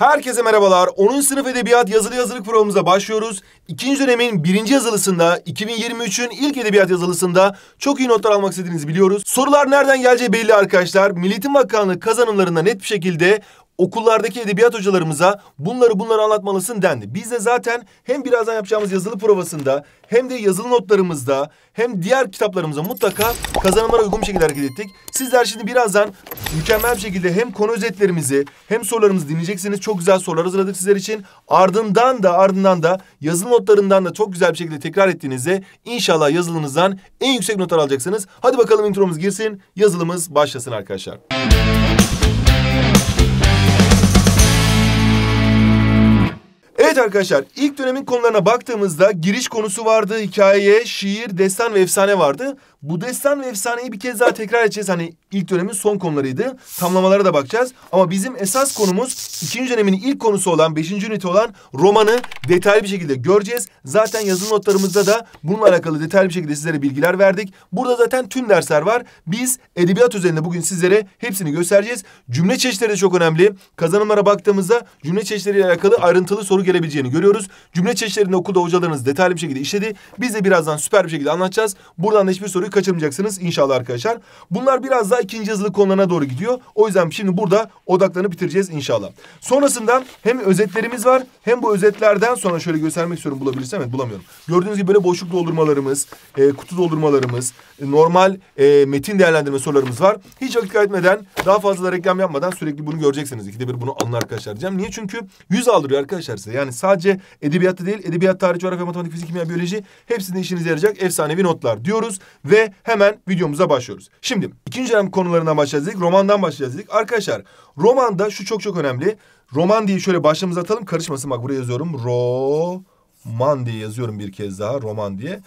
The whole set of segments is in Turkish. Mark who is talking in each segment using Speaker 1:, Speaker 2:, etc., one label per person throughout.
Speaker 1: Herkese merhabalar. 10. sınıf edebiyat yazılı yazılık programımıza başlıyoruz. İkinci dönemin birinci yazılısında, 2023'ün ilk edebiyat yazılısında çok iyi notlar almak istediğinizi biliyoruz. Sorular nereden geleceği belli arkadaşlar. Milletin Bakanlığı kazanımlarında net bir şekilde okullardaki edebiyat hocalarımıza bunları bunları anlatmalısın dendi. Biz de zaten hem birazdan yapacağımız yazılı provasında hem de yazılı notlarımızda hem diğer kitaplarımızda mutlaka kazanımlara uygun bir şekilde hareket ettik. Sizler şimdi birazdan mükemmel bir şekilde hem konu özetlerimizi hem sorularımızı dinleyeceksiniz. Çok güzel sorular hazırladık sizler için. Ardından da ardından da yazılı notlarından da çok güzel bir şekilde tekrar ettiğinizde inşallah yazılınızdan en yüksek notlar alacaksınız. Hadi bakalım intromuz girsin, yazılımız başlasın arkadaşlar. Müzik Evet arkadaşlar ilk dönemin konularına baktığımızda giriş konusu vardı, hikaye, şiir, destan ve efsane vardı. Bu destan ve efsaneyi bir kez daha tekrar edeceğiz. Hani ilk dönemin son konularıydı. Tamlamalara da bakacağız. Ama bizim esas konumuz ikinci dönemin ilk konusu olan, beşinci ünite olan romanı detaylı bir şekilde göreceğiz. Zaten yazılı notlarımızda da bununla alakalı detaylı bir şekilde sizlere bilgiler verdik. Burada zaten tüm dersler var. Biz edebiyat üzerinde bugün sizlere hepsini göstereceğiz. Cümle çeşitleri de çok önemli. Kazanımlara baktığımızda cümle çeşitleriyle alakalı ayrıntılı soru gelebileceğini görüyoruz. Cümle çeşitlerini okulda hocalarınız detaylı bir şekilde işledi. Biz de birazdan süper bir şekilde anlatacağız. Buradan da hiçbir soru. Bunları kaçırmayacaksınız inşallah arkadaşlar. Bunlar biraz daha ikinci yazılı konularına doğru gidiyor. O yüzden şimdi burada odaklanıp bitireceğiz inşallah. Sonrasında hem özetlerimiz var hem bu özetlerden sonra şöyle göstermek istiyorum bulabilirsem. Evet bulamıyorum. Gördüğünüz gibi böyle boşluk doldurmalarımız, e, kutu doldurmalarımız, e, normal e, metin değerlendirme sorularımız var. Hiç vakit kaybetmeden daha fazla da reklam yapmadan sürekli bunu göreceksiniz. İkide bir bunu alın arkadaşlar diyeceğim. Niye? Çünkü yüz aldırıyor arkadaşlar size. Yani sadece edebiyatta değil edebiyat, tarih, coğrafya, matematik, fizik, kimya, biyoloji hepsinde işinize yarayacak efsanevi notlar diyoruz. Ve ve hemen videomuza başlıyoruz. Şimdi ikinci dönem konularından başlayacağız dedik. Romandan başlayacağız dedik. Arkadaşlar romanda şu çok çok önemli. Roman diye şöyle başlığımıza atalım. Karışmasın bak buraya yazıyorum. Roman diye yazıyorum bir kez daha. Roman diye.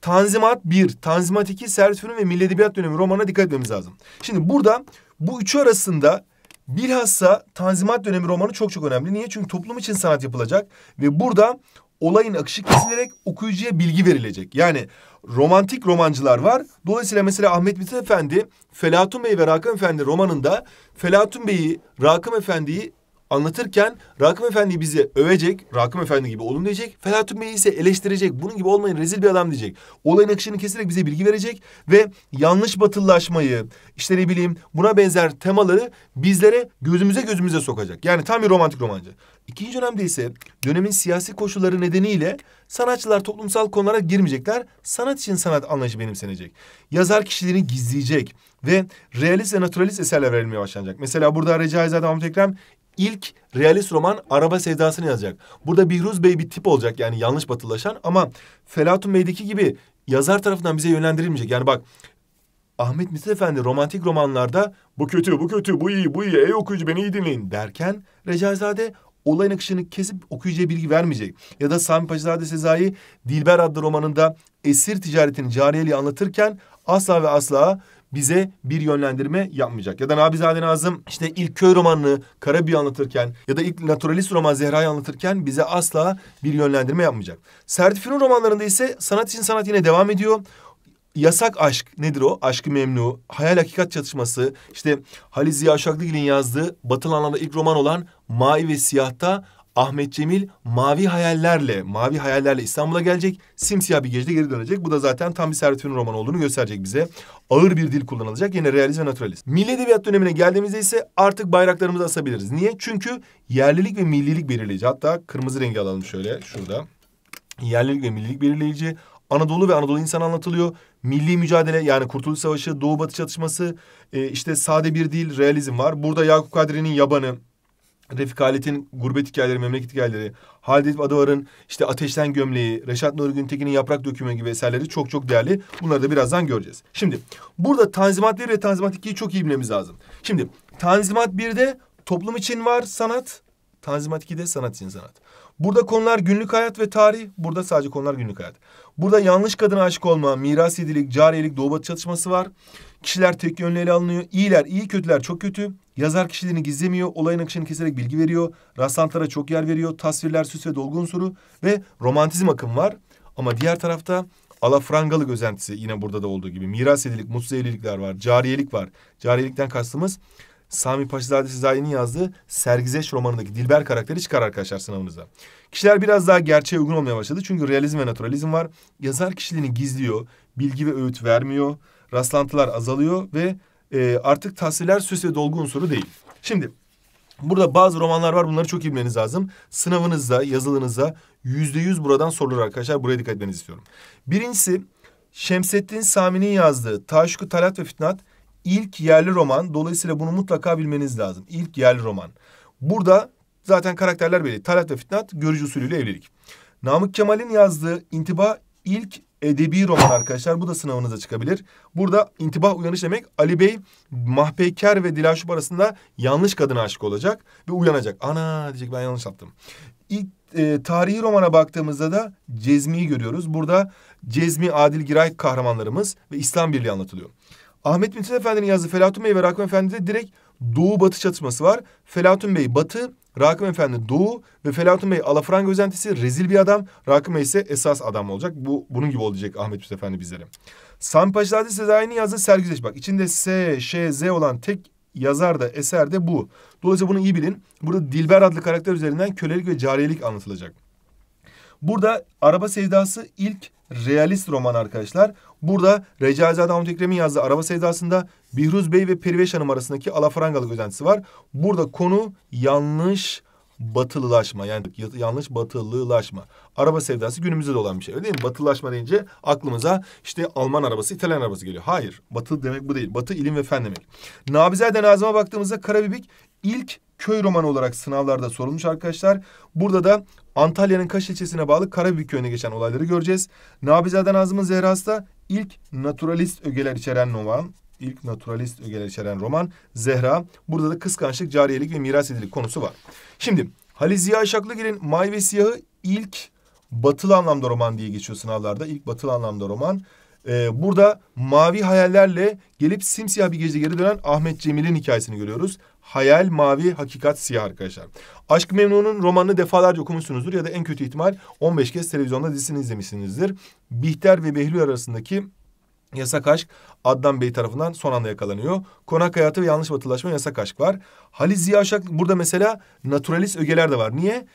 Speaker 1: Tanzimat 1, Tanzimat 2, Sertfünun ve Milli Edebiyat Dönemi romanına dikkat etmemiz lazım. Şimdi burada bu üçü arasında bilhassa Tanzimat Dönemi romanı çok çok önemli. Niye? Çünkü toplum için sanat yapılacak ve burada olayın akışı kesilerek okuyucuya bilgi verilecek. Yani romantik romancılar var. Dolayısıyla mesela Ahmet Mithat Efendi Felatun Bey ve Rakım Efendi romanında Felatun Bey'i, Rakım Efendi'yi anlatırken Rakım Efendi bizi övecek, Rakım Efendi gibi olun diyecek. Felahattin Bey ise eleştirecek, bunun gibi olmayın rezil bir adam diyecek. Olayın akışını keserek bize bilgi verecek ve yanlış batıllaşmayı, işte ne bileyim buna benzer temaları bizlere gözümüze gözümüze sokacak. Yani tam bir romantik romancı. İkinci dönemde ise dönemin siyasi koşulları nedeniyle sanatçılar toplumsal konulara girmeyecekler. Sanat için sanat anlayışı benimsenecek. Yazar kişilerini gizleyecek ve realist ve naturalist eserler verilmeye başlanacak. Mesela burada Recai Zade Mahmut Ekrem ilk realist roman Araba Sevdası'nı yazacak. Burada Bihruz Bey bir tip olacak yani yanlış batılaşan ama Felatun Bey'deki gibi yazar tarafından bize yönlendirilmeyecek. Yani bak Ahmet Mithat Efendi romantik romanlarda bu kötü, bu kötü, bu iyi, bu iyi, ey okuyucu beni iyi dinleyin derken Recaizade olayın akışını kesip okuyucuya bilgi vermeyecek. Ya da Sami Paşazade Sezai Dilber adlı romanında esir ticaretini cariyeliği anlatırken asla ve asla bize bir yönlendirme yapmayacak. Ya da Nabizade Nazım işte ilk köy romanını Karabüyü anlatırken ya da ilk naturalist roman Zehra'yı anlatırken bize asla bir yönlendirme yapmayacak. Sertifin romanlarında ise sanat için sanat yine devam ediyor. Yasak aşk nedir o? Aşkı memnu, hayal hakikat çatışması. İşte Halil Ziya Uşaklıgil'in yazdığı Batıl anlamda ilk roman olan Mavi ve Siyah'ta Ahmet Cemil mavi hayallerle, mavi hayallerle İstanbul'a gelecek. Simsiyah bir gecede geri dönecek. Bu da zaten tam bir Servet Ünlü romanı olduğunu gösterecek bize. Ağır bir dil kullanılacak. Yine realist ve naturalist. Milli Edebiyat dönemine geldiğimizde ise artık bayraklarımızı asabiliriz. Niye? Çünkü yerlilik ve millilik belirleyici. Hatta kırmızı rengi alalım şöyle şurada. Yerlilik ve millilik belirleyici. Anadolu ve Anadolu insanı anlatılıyor. Milli mücadele yani Kurtuluş Savaşı, Doğu Batı çatışması, e, işte sade bir dil, realizm var. Burada Yakup Kadri'nin Yabanı, Refik Halit'in Gurbet Hikayeleri, Memleket Hikayeleri, Halid Adavar'ın işte Ateşten Gömleği, Reşat Nuri Güntekin'in Yaprak Dökümü gibi eserleri çok çok değerli. Bunları da birazdan göreceğiz. Şimdi burada Tanzimat 1 ve Tanzimat 2'yi çok iyi bilmemiz lazım. Şimdi Tanzimat 1'de toplum için var sanat, Tanzimat 2'de sanat için sanat. Burada konular günlük hayat ve tarih. Burada sadece konular günlük hayat. Burada yanlış kadına aşık olma, mirasiyelik, cariyelik, doğu batı çatışması var. Kişiler tek yönlü ele alınıyor. İyiler iyi, kötüler çok kötü. Yazar kişiliğini gizlemiyor, olayın akışını keserek bilgi veriyor, rastlantılara çok yer veriyor, tasvirler, süs ve dolgun soru ve romantizm akım var. Ama diğer tarafta alafrangalı gözentisi yine burada da olduğu gibi. Miras edilik, mutsuz evlilikler var, cariyelik var. Cariyelikten kastımız Sami Paşazade Sezai'nin yazdığı Sergizeş romanındaki Dilber karakteri çıkar arkadaşlar sınavınıza. Kişiler biraz daha gerçeğe uygun olmaya başladı. Çünkü realizm ve naturalizm var. Yazar kişiliğini gizliyor, bilgi ve öğüt vermiyor, rastlantılar azalıyor ve e, artık tahsiller süs ve dolgu unsuru değil. Şimdi burada bazı romanlar var bunları çok bilmeniz lazım. Sınavınızda, yazılınızda yüzde yüz buradan sorulur arkadaşlar. Buraya dikkat etmenizi istiyorum. Birincisi Şemsettin Sami'nin yazdığı Taşkı Talat ve Fitnat ilk yerli roman. Dolayısıyla bunu mutlaka bilmeniz lazım. İlk yerli roman. Burada zaten karakterler belli. Talat ve Fitnat görücü usulüyle evlilik. Namık Kemal'in yazdığı İntiba ilk edebi roman arkadaşlar. Bu da sınavınıza çıkabilir. Burada intibah uyanış demek Ali Bey Mahpeyker ve Dilaşup arasında yanlış kadına aşık olacak ve uyanacak. Ana diyecek ben yanlış yaptım. İlk e, tarihi romana baktığımızda da Cezmi'yi görüyoruz. Burada Cezmi Adil Giray kahramanlarımız ve İslam Birliği anlatılıyor. Ahmet Mithat Efendi'nin yazdığı Felatun Bey ve Rakım Efendi'de direkt Doğu Batı çatışması var. Felatun Bey Batı, Rakım Efendi Doğu ve Felahattin Bey alafranga özentisi rezil bir adam. Rakım Bey ise esas adam olacak. Bu bunun gibi olacak Ahmet Mustafa Efendi bizlere. Sami Paşazade Sezai'nin yazdığı sergüzeş. Bak içinde S, Ş, Z olan tek yazar da eser de bu. Dolayısıyla bunu iyi bilin. Burada Dilber adlı karakter üzerinden kölelik ve cariyelik anlatılacak. Burada araba sevdası ilk realist roman arkadaşlar. Burada Recaizade Mahmut Ekrem'in yazdığı Araba Sevdası'nda Bihruz Bey ve Periveş Hanım arasındaki alafrangalı gözentisi var. Burada konu yanlış batılılaşma yani yanlış batılılaşma. Araba sevdası günümüzde de olan bir şey öyle değil mi? Batılılaşma deyince aklımıza işte Alman arabası, İtalyan arabası geliyor. Hayır, batı demek bu değil. Batı ilim ve fen demek. Nabizade Nazım'a baktığımızda Karabibik ilk köy romanı olarak sınavlarda sorulmuş arkadaşlar. Burada da Antalya'nın Kaş ilçesine bağlı Karabük köyüne geçen olayları göreceğiz. Nabizade Nazım'ın Zehra'sı da ilk naturalist ögeler içeren roman. İlk naturalist ögeler içeren roman Zehra. Burada da kıskançlık, cariyelik ve miras edilik konusu var. Şimdi Halil Ziya Şaklıgil'in May ve Siyah'ı ilk batılı anlamda roman diye geçiyor sınavlarda. İlk batılı anlamda roman. Ee, burada mavi hayallerle gelip simsiyah bir gece geri dönen Ahmet Cemil'in hikayesini görüyoruz hayal mavi, hakikat siyah arkadaşlar. Aşk Memnun'un romanını defalarca okumuşsunuzdur ya da en kötü ihtimal 15 kez televizyonda dizisini izlemişsinizdir. Bihter ve Behlül arasındaki Yasak Aşk Adnan Bey tarafından son anda yakalanıyor. Konak hayatı ve yanlış batılaşma yasak aşk var. Halil Ziya Şak burada mesela naturalist ögeler de var. Niye?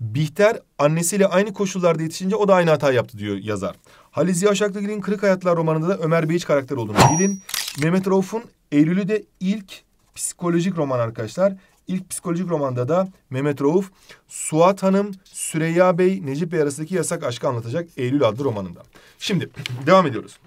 Speaker 1: Bihter annesiyle aynı koşullarda yetişince o da aynı hata yaptı diyor yazar. Halil Ziya Şaklıgil'in Kırık Hayatlar romanında da Ömer Beyiç karakter olduğunu bilin. Mehmet Rauf'un Eylül'ü de ilk psikolojik roman arkadaşlar. İlk psikolojik romanda da Mehmet Rauf, Suat Hanım, Süreyya Bey, Necip Bey arasındaki yasak aşkı anlatacak Eylül adlı romanında. Şimdi devam ediyoruz.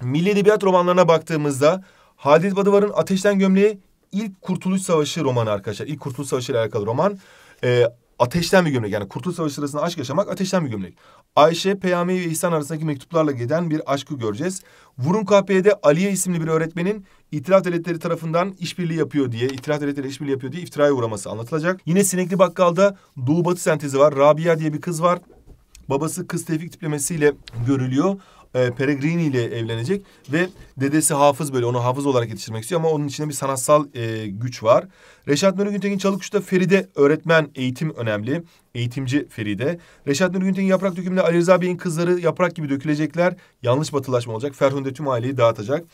Speaker 1: Milli Edebiyat romanlarına baktığımızda Halit Badıvar'ın Ateşten Gömleği ilk Kurtuluş Savaşı romanı arkadaşlar. İlk Kurtuluş Savaşı ile alakalı roman. Ee, ateşten bir gömlek yani Kurtuluş Savaşı sırasında aşk yaşamak ateşten bir gömlek. Ayşe, Peyami ve İhsan arasındaki mektuplarla giden bir aşkı göreceğiz. Vurun KP'de Aliye isimli bir öğretmenin itiraf Devletleri tarafından işbirliği yapıyor diye, itiraf Devletleri işbirliği yapıyor diye iftiraya uğraması anlatılacak. Yine Sinekli Bakkal'da Doğu Batı sentezi var. Rabia diye bir kız var. Babası kız tevfik tiplemesiyle görülüyor. E, Peregrini ile evlenecek ve dedesi hafız böyle onu hafız olarak yetiştirmek istiyor ama onun içinde bir sanatsal e, güç var. Reşat Nuri Güntekin Çalıkuş'ta Feride öğretmen eğitim önemli. Eğitimci Feride. Reşat Nuri Güntekin yaprak dökümünde Ali Rıza Bey'in kızları yaprak gibi dökülecekler. Yanlış batılaşma olacak. Ferhunde tüm aileyi dağıtacak.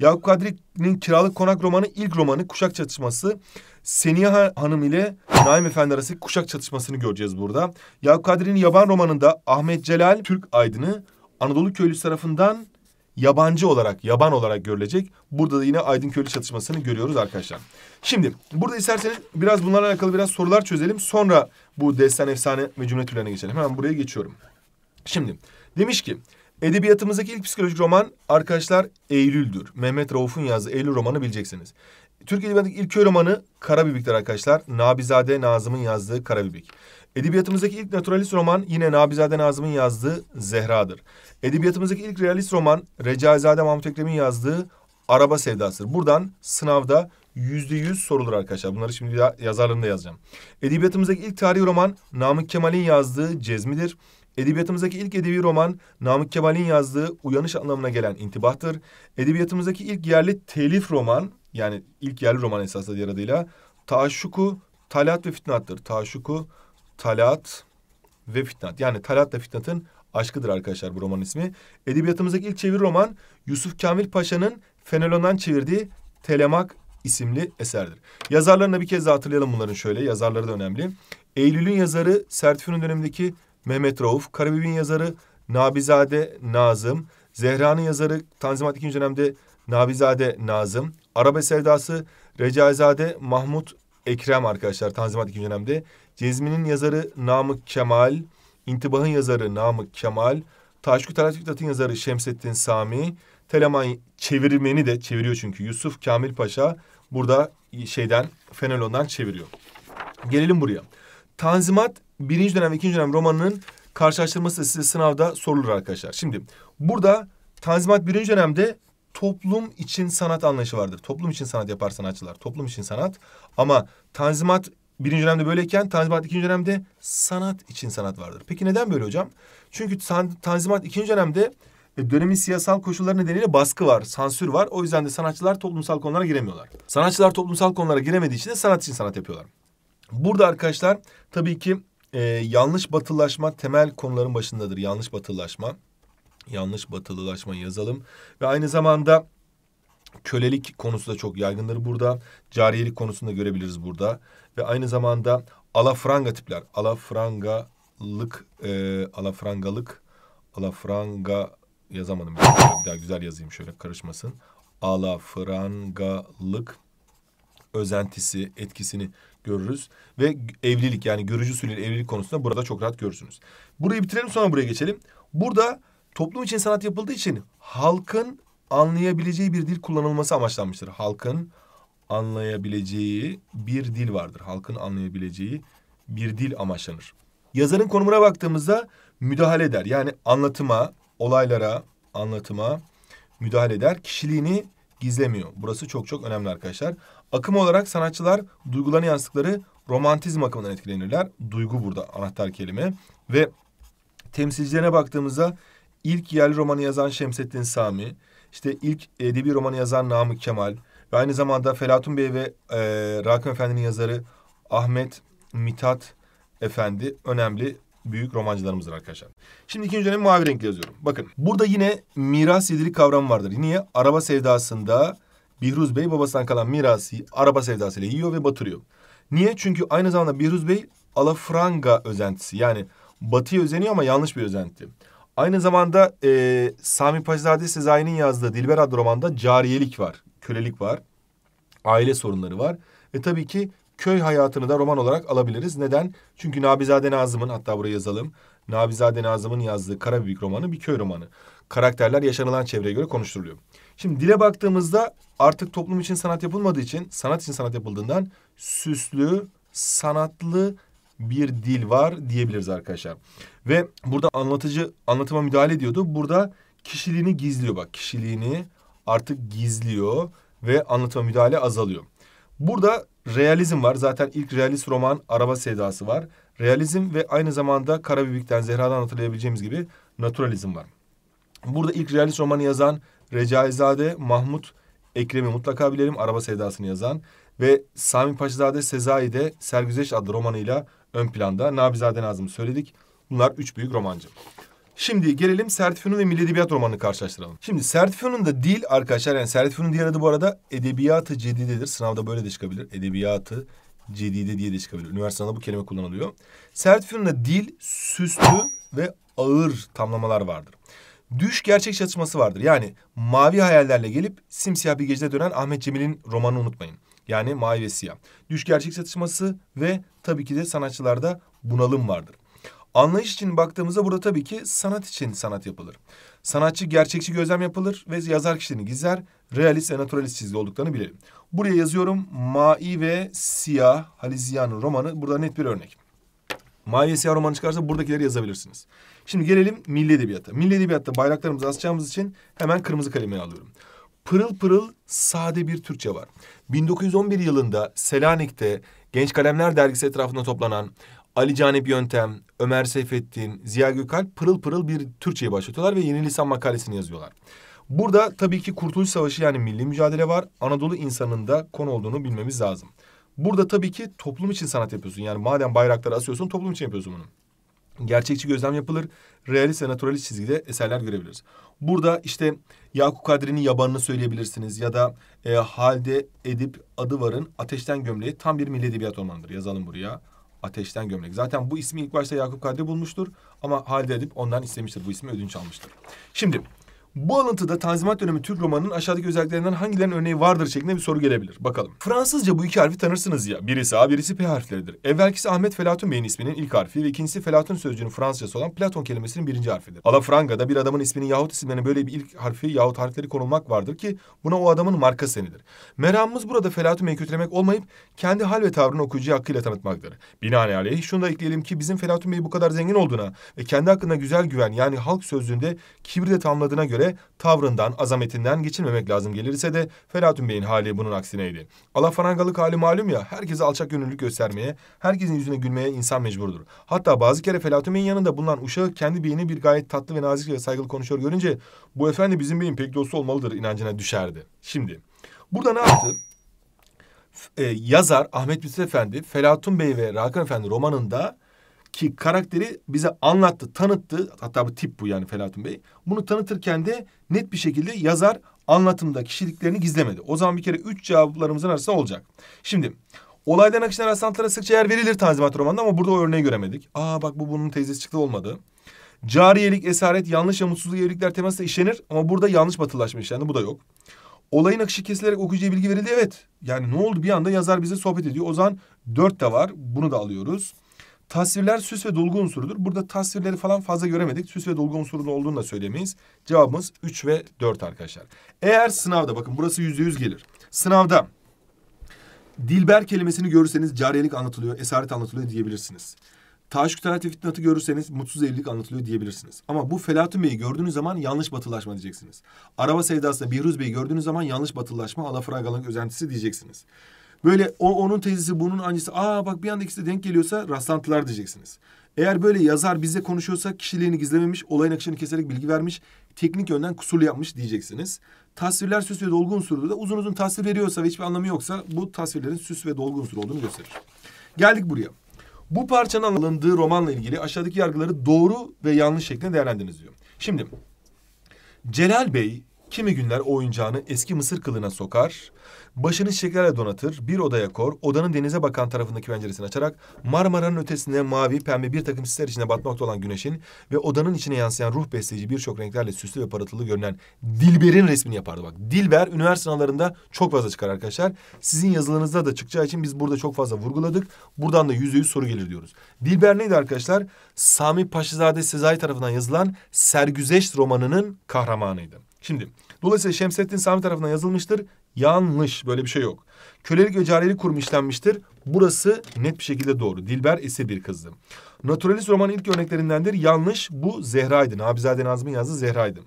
Speaker 1: Yakup Kadri'nin Kiralık Konak romanı ilk romanı Kuşak Çatışması. Seniha Hanım ile Naim Efendi arası kuşak çatışmasını göreceğiz burada. Yakup Kadri'nin Yaban romanında Ahmet Celal Türk aydını Anadolu köylüsü tarafından yabancı olarak, yaban olarak görülecek. Burada da yine Aydın Köylü çatışmasını görüyoruz arkadaşlar. Şimdi burada isterseniz biraz bunlarla alakalı biraz sorular çözelim. Sonra bu destan efsane ve cümle türlerine geçelim. Hemen buraya geçiyorum. Şimdi demiş ki edebiyatımızdaki ilk psikolojik roman arkadaşlar Eylül'dür. Mehmet Rauf'un yazdığı Eylül romanı bileceksiniz. Türk Edebiyatı'ndaki ilk köy romanı Karabibik'tir arkadaşlar. Nabizade Nazım'ın yazdığı Karabibik. Edebiyatımızdaki ilk naturalist roman yine Nabizade Nazım'ın yazdığı Zehra'dır. Edebiyatımızdaki ilk realist roman Recaizade Mahmut Ekrem'in yazdığı Araba Sevdası'dır. Buradan sınavda yüzde yüz sorulur arkadaşlar. Bunları şimdi yazarlarında yazacağım. Edebiyatımızdaki ilk tarihi roman Namık Kemal'in yazdığı Cezmi'dir. Edebiyatımızdaki ilk edebi roman Namık Kemal'in yazdığı Uyanış anlamına gelen İntibahtır. Edebiyatımızdaki ilk yerli telif roman yani ilk yerli roman esasında diğer adıyla Taşuku Talat ve Fitnat'tır. Taşuku talat ve fitnat. Yani talat ve fitnatın aşkıdır arkadaşlar bu roman ismi. Edebiyatımızdaki ilk çeviri roman Yusuf Kamil Paşa'nın Fenelon'dan çevirdiği Telemak isimli eserdir. Yazarlarına bir kez daha hatırlayalım bunların şöyle. Yazarları da önemli. Eylül'ün yazarı Sertifü'nün dönemindeki Mehmet Rauf. Karabibin yazarı Nabizade Nazım. Zehra'nın yazarı Tanzimat ikinci dönemde Nabizade Nazım. Arabe Sevdası Recaizade Mahmut Ekrem arkadaşlar Tanzimat ikinci dönemde. Cezmi'nin yazarı Namık Kemal, İntibah'ın yazarı Namık Kemal, Taşkut Atatürk'ün yazarı Şemsettin Sami, Teleman çevirmeni de çeviriyor çünkü Yusuf Kamil Paşa burada şeyden Fenelon'dan çeviriyor. Gelelim buraya. Tanzimat birinci dönem ve ikinci dönem romanının karşılaştırması size sınavda sorulur arkadaşlar. Şimdi burada Tanzimat birinci dönemde toplum için sanat anlayışı vardır. Toplum için sanat yapar sanatçılar. Toplum için sanat. Ama Tanzimat birinci dönemde böyleyken Tanzimat ikinci dönemde sanat için sanat vardır. Peki neden böyle hocam? Çünkü Tanzimat ikinci dönemde e, dönemin siyasal koşulları nedeniyle baskı var, sansür var. O yüzden de sanatçılar toplumsal konulara giremiyorlar. Sanatçılar toplumsal konulara giremediği için de sanat için sanat yapıyorlar. Burada arkadaşlar tabii ki e, yanlış batılılaşma temel konuların başındadır. Yanlış batılılaşma, yanlış batılılaşma yazalım. Ve aynı zamanda kölelik konusu da çok yaygındır burada. Cariyelik konusunda görebiliriz burada ve aynı zamanda alafranga tipler. Alafrangalık, e, alafrangalık, alafranga yazamadım. Bir daha güzel yazayım şöyle karışmasın. Alafrangalık özentisi, etkisini görürüz. Ve evlilik yani görücü usulüyle evlilik konusunda burada çok rahat görürsünüz. Burayı bitirelim sonra buraya geçelim. Burada toplum için sanat yapıldığı için halkın anlayabileceği bir dil kullanılması amaçlanmıştır. Halkın anlayabileceği bir dil vardır. Halkın anlayabileceği bir dil amaçlanır. Yazarın konumuna baktığımızda müdahale eder. Yani anlatıma, olaylara, anlatıma müdahale eder. Kişiliğini gizlemiyor. Burası çok çok önemli arkadaşlar. Akım olarak sanatçılar duygularını yansıttıkları romantizm akımından etkilenirler. Duygu burada anahtar kelime. Ve temsilcilerine baktığımızda ilk yerli romanı yazan Şemsettin Sami, işte ilk edebi romanı yazan Namık Kemal, ve aynı zamanda Felatun Bey ve e, Rakım Efendi'nin yazarı Ahmet Mitat Efendi önemli büyük romancılarımızdır arkadaşlar. Şimdi ikinci dönem mavi renkli yazıyorum. Bakın burada yine miras yedilik kavramı vardır. Niye? Araba sevdasında Bihruz Bey babasından kalan mirası araba sevdasıyla yiyor ve batırıyor. Niye? Çünkü aynı zamanda Bihruz Bey alafranga özentisi. Yani batıya özeniyor ama yanlış bir özenti. Aynı zamanda e, Sami Paşazade Sezai'nin yazdığı Dilber adlı romanda cariyelik var kölelik var, aile sorunları var. Ve tabii ki köy hayatını da roman olarak alabiliriz. Neden? Çünkü Nabizade Nazım'ın hatta buraya yazalım. Nabizade Nazım'ın yazdığı Karabibik romanı bir köy romanı. Karakterler yaşanılan çevreye göre konuşturuluyor. Şimdi dile baktığımızda artık toplum için sanat yapılmadığı için, sanat için sanat yapıldığından süslü, sanatlı bir dil var diyebiliriz arkadaşlar. Ve burada anlatıcı anlatıma müdahale ediyordu. Burada kişiliğini gizliyor bak. Kişiliğini artık gizliyor ve anlatıma müdahale azalıyor. Burada realizm var. Zaten ilk realist roman Araba Sevdası var. Realizm ve aynı zamanda Karabibik'ten, Zehra'dan hatırlayabileceğimiz gibi naturalizm var. Burada ilk realist romanı yazan Recaizade Mahmut Ekrem'i mutlaka bilelim. Araba Sevdası'nı yazan ve Sami Paşazade Sezai'de Sergüzeş adlı romanıyla ön planda. Nabizade Nazım'ı söyledik. Bunlar üç büyük romancı. Şimdi gelelim Sertifü'nün ve Milli Edebiyat romanını karşılaştıralım. Şimdi Sertifü'nün da dil arkadaşlar yani Sertifü'nün diğer adı bu arada edebiyatı cedidedir. Sınavda böyle de çıkabilir. Edebiyatı cedide diye de çıkabilir. Üniversitede bu kelime kullanılıyor. Sertifü'nün de dil, süslü ve ağır tamlamalar vardır. Düş gerçek çatışması vardır. Yani mavi hayallerle gelip simsiyah bir gecede dönen Ahmet Cemil'in romanını unutmayın. Yani mavi ve siyah. Düş gerçek çatışması ve tabii ki de sanatçılarda bunalım vardır. Anlayış için baktığımızda burada tabii ki sanat için sanat yapılır. Sanatçı gerçekçi gözlem yapılır ve yazar kişiliğini gizler. Realist ve naturalist çizgi olduklarını bilelim. Buraya yazıyorum Mai ve Siyah Haliziyan'ın romanı. Burada net bir örnek. Mai ve Siyah romanı çıkarsa buradakileri yazabilirsiniz. Şimdi gelelim milli edebiyata. Milli edebiyatta bayraklarımızı asacağımız için hemen kırmızı kalemi alıyorum pırıl pırıl sade bir Türkçe var. 1911 yılında Selanik'te Genç Kalemler dergisi etrafında toplanan Ali Canip Yöntem, Ömer Seyfettin, Ziya Gökalp pırıl pırıl bir Türkçeye başlatıyorlar ve yeni lisan makalesini yazıyorlar. Burada tabii ki Kurtuluş Savaşı yani milli mücadele var. Anadolu insanının da konu olduğunu bilmemiz lazım. Burada tabii ki toplum için sanat yapıyorsun. Yani madem bayrakları asıyorsun toplum için yapıyorsun bunu. Gerçekçi gözlem yapılır. Realist ve naturalist çizgide eserler görebiliriz. Burada işte Yakup Kadri'nin yabanını söyleyebilirsiniz. Ya da e, Halde Edip Adıvar'ın Ateşten Gömleği tam bir milli edebiyat romanıdır. Yazalım buraya. Ateşten Gömlek. Zaten bu ismi ilk başta Yakup Kadri bulmuştur ama halde edip ondan istemiştir. Bu ismi ödünç almıştır. Şimdi bu alıntıda Tanzimat dönemi Türk romanının aşağıdaki özelliklerinden hangilerinin örneği vardır şeklinde bir soru gelebilir. Bakalım. Fransızca bu iki harfi tanırsınız ya. Birisi A, birisi P harfleridir. Evvelkisi Ahmet Felatun Bey'in isminin ilk harfi ve ikincisi Felatun sözcüğünün Fransızcası olan Platon kelimesinin birinci harfidir. Alafranga'da bir adamın isminin yahut isimlerine böyle bir ilk harfi yahut harfleri konulmak vardır ki buna o adamın marka senidir. Meramımız burada Felatun Bey'i kötülemek olmayıp kendi hal ve tavrını okuyucuya hakkıyla tanıtmaktır. Binaenaleyh şunu da ekleyelim ki bizim Felatun Bey bu kadar zengin olduğuna ve kendi hakkında güzel güven yani halk sözlüğünde kibri de tamladığına göre göre tavrından, azametinden geçilmemek lazım gelirse de Felatun Bey'in hali bunun aksineydi. Alafarangalık hali malum ya, herkese alçak gönüllülük göstermeye, herkesin yüzüne gülmeye insan mecburdur. Hatta bazı kere Felatun Bey'in yanında bulunan uşağı kendi beyni bir gayet tatlı ve nazik ve saygılı konuşuyor görünce bu efendi bizim beyin pek dostu olmalıdır inancına düşerdi. Şimdi burada ne yaptı? Ee, yazar Ahmet Mithat Efendi, Felatun Bey ve Rakan Efendi romanında ki karakteri bize anlattı, tanıttı. Hatta bu tip bu yani Felatun Bey. Bunu tanıtırken de net bir şekilde yazar anlatımda kişiliklerini gizlemedi. O zaman bir kere üç cevaplarımızın arasında olacak. Şimdi olaydan akışına rastlantılara sıkça yer verilir Tanzimat romanında ama burada o örneği göremedik. Aa bak bu bunun teyzesi çıktı olmadı. Cariyelik, esaret, yanlış ve mutsuzluk evlilikler teması işlenir ama burada yanlış batılaşma işlendi. Bu da yok. Olayın akışı kesilerek okuyucuya bilgi verildi. Evet. Yani ne oldu? Bir anda yazar bize sohbet ediyor. O zaman dört de var. Bunu da alıyoruz. Tasvirler süs ve dolgu unsurudur. Burada tasvirleri falan fazla göremedik. Süs ve dolgu unsurunun olduğunu da söylemeyiz. Cevabımız 3 ve 4 arkadaşlar. Eğer sınavda bakın burası yüzde yüz gelir. Sınavda Dilber kelimesini görürseniz cariyelik anlatılıyor, esaret anlatılıyor diyebilirsiniz. Taşkü Tarati Fitnat'ı görürseniz mutsuz evlilik anlatılıyor diyebilirsiniz. Ama bu Felatun Bey'i gördüğünüz zaman yanlış batılaşma diyeceksiniz. Araba sevdasında Bihruz Bey'i gördüğünüz zaman yanlış batılaşma, alafragalık özentisi diyeceksiniz. Böyle o, onun tezisi bunun aynısı. Aa bak bir anda ikisi de denk geliyorsa rastlantılar diyeceksiniz. Eğer böyle yazar bize konuşuyorsa kişiliğini gizlememiş, olayın akışını keserek bilgi vermiş, teknik yönden kusurlu yapmış diyeceksiniz. Tasvirler süs ve dolgun unsuru da uzun uzun tasvir veriyorsa ve hiçbir anlamı yoksa bu tasvirlerin süs ve dolgun unsuru olduğunu gösterir. Geldik buraya. Bu parçanın alındığı romanla ilgili aşağıdaki yargıları doğru ve yanlış şeklinde değerlendiriniz diyor. Şimdi Celal Bey kimi günler oyuncağını eski mısır kılına sokar, Başını çiçeklerle donatır, bir odaya kor, odanın denize bakan tarafındaki penceresini açarak Marmara'nın ötesinde mavi, pembe bir takım sisler içinde batmakta olan güneşin ve odanın içine yansıyan ruh besleyici birçok renklerle süslü ve parıltılı görünen Dilber'in resmini yapardı bak. Dilber üniversite sınavlarında çok fazla çıkar arkadaşlar. Sizin yazılarınızda da çıkacağı için biz burada çok fazla vurguladık. Buradan da yüzde yüz soru gelir diyoruz. Dilber neydi arkadaşlar? Sami Paşazade Sezai tarafından yazılan Sergüzeşt romanının kahramanıydı. Şimdi dolayısıyla Şemsettin Sami tarafından yazılmıştır. Yanlış. Böyle bir şey yok. Kölelik ve cariyelik kurumu işlenmiştir. Burası net bir şekilde doğru. Dilber esir bir kızdı. Naturalist romanın ilk örneklerindendir. Yanlış. Bu Zehra'ydı. Nabizade Nazım'ın yazdığı Zehra'ydı.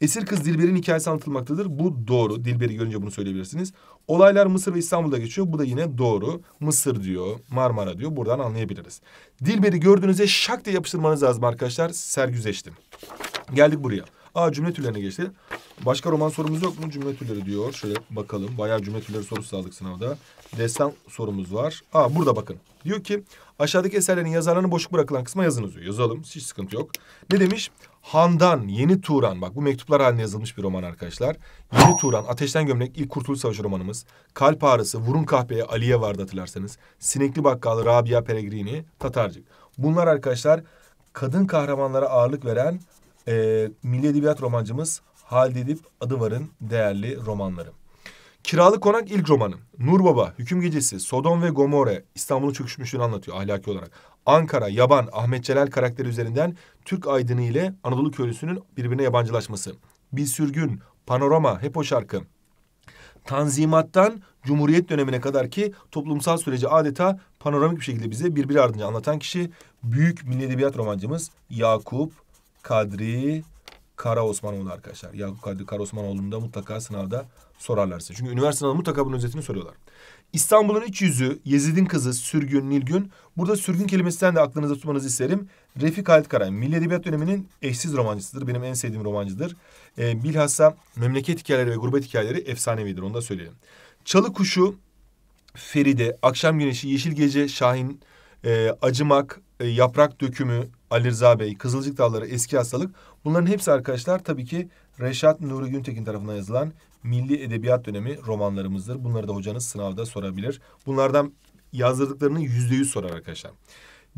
Speaker 1: Esir kız Dilber'in hikayesi anlatılmaktadır. Bu doğru. Dilber'i görünce bunu söyleyebilirsiniz. Olaylar Mısır ve İstanbul'da geçiyor. Bu da yine doğru. Mısır diyor, Marmara diyor. Buradan anlayabiliriz. Dilber'i gördüğünüzde şak diye yapıştırmanız lazım arkadaşlar. Sergüzeştim. Geldik buraya. Aa cümle türlerine geçti. Başka roman sorumuz yok mu? Cümle türleri diyor. Şöyle bakalım. Bayağı cümle türleri sorusu aldık sınavda. Destan sorumuz var. Aa burada bakın. Diyor ki aşağıdaki eserlerin yazarlarını boşluk bırakılan kısma yazınız diyor. Yazalım. Hiç sıkıntı yok. Ne demiş? Handan, Yeni Turan. Bak bu mektuplar halinde yazılmış bir roman arkadaşlar. Yeni Turan, Ateşten Gömlek, ilk Kurtuluş Savaşı romanımız. Kalp Ağrısı, Vurun Kahpeye, Aliye vardı hatırlarsanız. Sinekli Bakkal, Rabia Peregrini, Tatarcık. Bunlar arkadaşlar kadın kahramanlara ağırlık veren e, milli edebiyat romancımız Halide Edip Adıvar'ın değerli romanları. Kiralık Konak ilk romanı. Nur Baba, Hüküm Gecesi, Sodom ve Gomorre İstanbul'un çöküşmüşlüğünü anlatıyor ahlaki olarak. Ankara, Yaban, Ahmet Celal karakteri üzerinden Türk aydını ile Anadolu köylüsünün birbirine yabancılaşması. Bir Sürgün, Panorama, hep o şarkı. Tanzimattan Cumhuriyet dönemine kadar ki toplumsal süreci adeta panoramik bir şekilde bize birbiri ardınca anlatan kişi büyük milli edebiyat romancımız Yakup Kadri Kara Osmanoğlu arkadaşlar. Yakup Kadri Kara Osmanoğlu'nu da mutlaka sınavda sorarlar size. Çünkü üniversite sınavı mutlaka bunun özetini soruyorlar. İstanbul'un iç yüzü, Yezid'in kızı, Sürgün, Nilgün. Burada Sürgün kelimesinden de aklınıza tutmanızı isterim. Refik Halit Karay, Milli Edebiyat döneminin eşsiz romancısıdır. Benim en sevdiğim romancıdır. Ee, bilhassa memleket hikayeleri ve gurbet hikayeleri efsanevidir. Onu da söyleyelim. Çalı Kuşu, Feride, Akşam Güneşi, Yeşil Gece, Şahin, e, Acımak, e, Yaprak Dökümü, Ali Rıza Bey, Kızılcık Dağları, Eski Hastalık. Bunların hepsi arkadaşlar tabii ki Reşat Nuri Güntekin tarafından yazılan Milli Edebiyat Dönemi romanlarımızdır. Bunları da hocanız sınavda sorabilir. Bunlardan yazdırdıklarını yüzde yüz sorar arkadaşlar.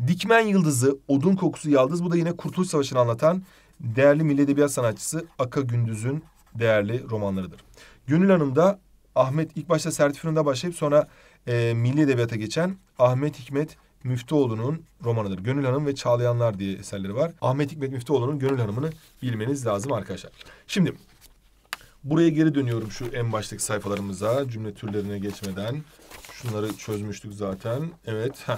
Speaker 1: Dikmen Yıldızı, Odun Kokusu Yaldız. Bu da yine Kurtuluş Savaşı'nı anlatan değerli milli edebiyat sanatçısı Aka Gündüz'ün değerli romanlarıdır. Gönül Hanım da Ahmet ilk başta Sertif başlayıp sonra e, milli edebiyata geçen Ahmet Hikmet Müftüoğlu'nun romanıdır. Gönül Hanım ve Çağlayanlar diye eserleri var. Ahmet Hikmet Müftüoğlu'nun Gönül Hanım'ını bilmeniz lazım arkadaşlar. Şimdi buraya geri dönüyorum şu en baştaki sayfalarımıza cümle türlerine geçmeden. Şunları çözmüştük zaten. Evet. Heh.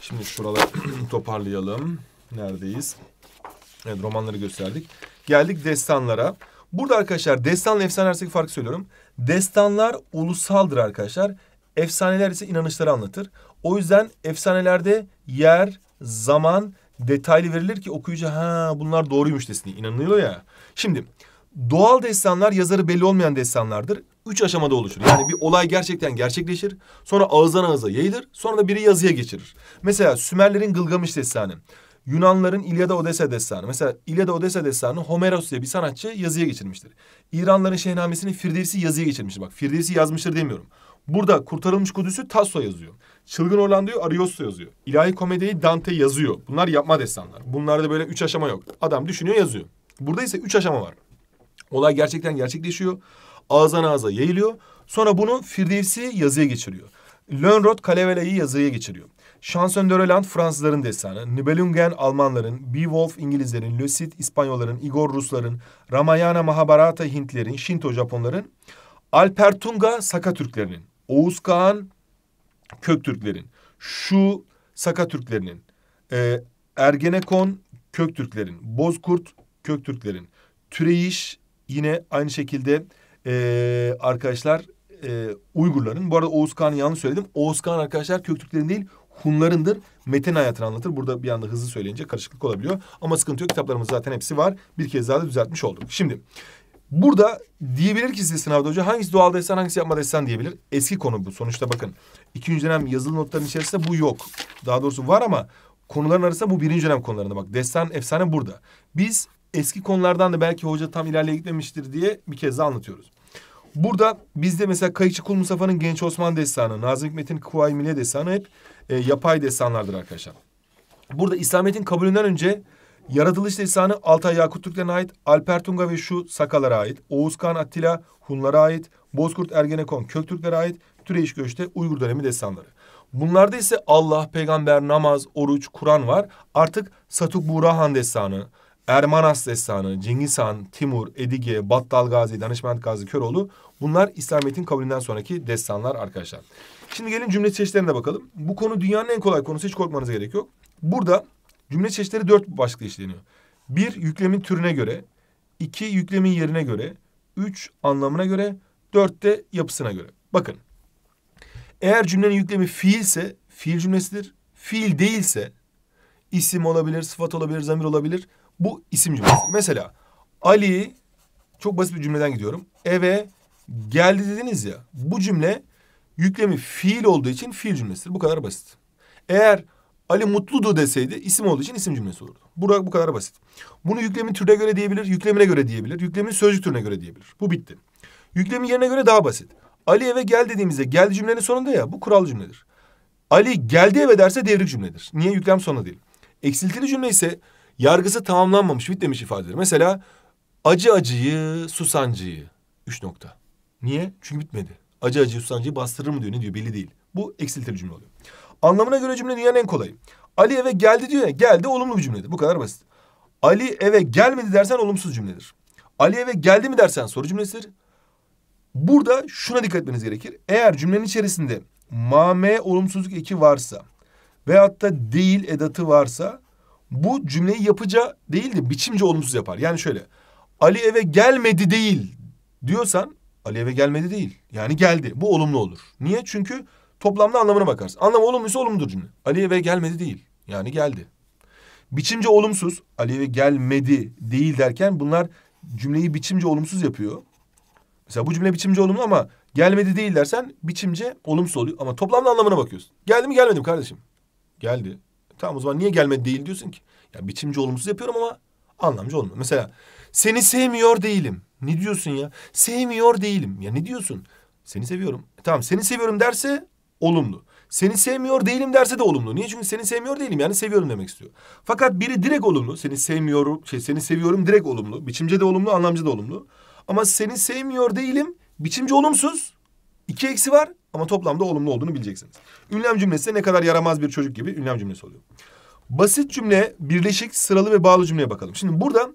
Speaker 1: Şimdi şuraları toparlayalım. Neredeyiz? Evet romanları gösterdik. Geldik destanlara. Burada arkadaşlar destanla efsane arasındaki farkı söylüyorum. Destanlar ulusaldır arkadaşlar. Efsaneler ise inanışları anlatır. O yüzden efsanelerde yer, zaman detaylı verilir ki okuyucu ha bunlar doğruymuş desin inanılıyor ya. Şimdi doğal destanlar yazarı belli olmayan destanlardır. Üç aşamada oluşur. Yani bir olay gerçekten gerçekleşir. Sonra ağızdan ağıza yayılır. Sonra da biri yazıya geçirir. Mesela Sümerlerin Gılgamış destanı. Yunanların İlyada Odessa destanı. Mesela İlyada Odessa destanı Homeros diye bir sanatçı yazıya geçirmiştir. İranların Şehnamesini Firdevsi yazıya geçirmiştir. Bak Firdevsi yazmıştır demiyorum. Burada kurtarılmış Kudüs'ü Tasso yazıyor. Çılgın Orlando'yu Ariosto yazıyor. İlahi Komedi'yi Dante yazıyor. Bunlar yapma destanlar. Bunlarda böyle üç aşama yok. Adam düşünüyor yazıyor. Burada ise üç aşama var. Olay gerçekten gerçekleşiyor. Ağızdan ağza yayılıyor. Sonra bunu Firdevsi yazıya geçiriyor. Lönrot Kalevela'yı yazıya geçiriyor. Chanson d'Oreland Fransızların destanı, Nibelungen Almanların, Beowulf İngilizlerin, Le Cid İspanyolların, Igor Rusların, Ramayana Mahabharata Hintlerin, Shinto Japonların, Alpertunga Saka Türklerinin. Oğuz Kağan Köktürklerin, şu Sakatürklerinin, e, ee, Ergenekon Köktürklerin, Bozkurt Köktürklerin, Türeyiş yine aynı şekilde e, arkadaşlar e, Uygurların. Bu arada Oğuz Kağan'ı yanlış söyledim. Oğuz Kağan arkadaşlar Köktürklerin değil Hunlarındır. Metin hayatını anlatır. Burada bir anda hızlı söyleyince karışıklık olabiliyor. Ama sıkıntı yok. Kitaplarımız zaten hepsi var. Bir kez daha da düzeltmiş olduk. Şimdi Burada diyebilir ki size sınavda hoca hangisi doğal destan hangisi yapma destan diyebilir. Eski konu bu. Sonuçta bakın ikinci dönem yazılı notların içerisinde bu yok. Daha doğrusu var ama konuların arasında bu birinci dönem konularında. Bak destan efsane burada. Biz eski konulardan da belki hoca tam ilerleye gitmemiştir diye bir kez daha anlatıyoruz. Burada bizde mesela Kayıkçı Kul Mustafa'nın Genç Osman destanı, Nazım Hikmet'in Kuvayi Mine destanı hep e, yapay destanlardır arkadaşlar. Burada İslamiyet'in kabulünden önce Yaratılış lisanı Altay Yakut Türklerine ait, Alper Tunga ve şu Sakalara ait, Oğuzkan Attila Hunlara ait, Bozkurt Ergenekon Köktürklere ait, Türeyiş Göç'te Uygur dönemi destanları. Bunlarda ise Allah, peygamber, namaz, oruç, Kur'an var. Artık Satuk Burahan destanı, Ermanas destanı, Cengiz Han, Timur, Edige, Battal Gazi, Danışman Gazi, Köroğlu bunlar İslamiyet'in kabulünden sonraki destanlar arkadaşlar. Şimdi gelin cümle çeşitlerine bakalım. Bu konu dünyanın en kolay konusu hiç korkmanıza gerek yok. Burada Cümle çeşitleri dört başlıkla işleniyor. Bir, yüklemin türüne göre. iki yüklemin yerine göre. Üç, anlamına göre. Dört de yapısına göre. Bakın. Eğer cümlenin yüklemi fiilse, fiil cümlesidir. Fiil değilse, isim olabilir, sıfat olabilir, zamir olabilir. Bu isim cümlesi. Mesela Ali, çok basit bir cümleden gidiyorum. Eve geldi dediniz ya. Bu cümle yüklemi fiil olduğu için fiil cümlesidir. Bu kadar basit. Eğer Ali Mutludu deseydi isim olduğu için isim cümlesi olurdu. Burak bu kadar basit. Bunu yüklemin türüne göre diyebilir, yüklemine göre diyebilir, yüklemin sözcük türüne göre diyebilir. Bu bitti. Yüklemin yerine göre daha basit. Ali eve gel dediğimizde geldi cümlenin sonunda ya bu kural cümledir. Ali geldi eve derse devrik cümledir. Niye yüklem sonu değil? Eksiltili cümle ise yargısı tamamlanmamış, bitmemiş ifadedir. Mesela acı acıyı, susancıyı. Üç nokta. Niye? Çünkü bitmedi. Acı acıyı, susancıyı bastırır mı diyor. Ne diyor? Belli değil. Bu eksiltili cümle oluyor. Anlamına göre cümle dünyanın en kolayı. Ali eve geldi diyor ya. Geldi olumlu bir cümledir. Bu kadar basit. Ali eve gelmedi dersen olumsuz cümledir. Ali eve geldi mi dersen soru cümlesidir. Burada şuna dikkat etmeniz gerekir. Eğer cümlenin içerisinde mame olumsuzluk eki varsa veyahut da değil edatı varsa bu cümleyi yapıca değil de biçimce olumsuz yapar. Yani şöyle Ali eve gelmedi değil diyorsan Ali eve gelmedi değil. Yani geldi. Bu olumlu olur. Niye? Çünkü Toplamda anlamına bakarsın. Anlam olumluysa olumludur cümle. Aliye ve gelmedi değil. Yani geldi. Biçimce olumsuz. Aliye ve gelmedi değil derken bunlar cümleyi biçimce olumsuz yapıyor. Mesela bu cümle biçimce olumlu ama gelmedi değil dersen biçimce olumsuz oluyor. Ama toplamda anlamına bakıyorsun. Geldi mi gelmedi mi kardeşim? Geldi. Tamam o zaman niye gelmedi değil diyorsun ki? Ya biçimce olumsuz yapıyorum ama anlamcı olmuyor. Mesela seni sevmiyor değilim. Ne diyorsun ya? Sevmiyor değilim. Ya ne diyorsun? Seni seviyorum. E tamam seni seviyorum derse olumlu. Seni sevmiyor değilim derse de olumlu. Niye? Çünkü seni sevmiyor değilim yani seviyorum demek istiyor. Fakat biri direkt olumlu. Seni sevmiyorum, şey seni seviyorum direkt olumlu. Biçimce de olumlu, anlamcı da olumlu. Ama seni sevmiyor değilim biçimce olumsuz. İki eksi var ama toplamda olumlu olduğunu bileceksiniz. Ünlem cümlesi ne kadar yaramaz bir çocuk gibi ünlem cümlesi oluyor. Basit cümle, birleşik, sıralı ve bağlı cümleye bakalım. Şimdi burada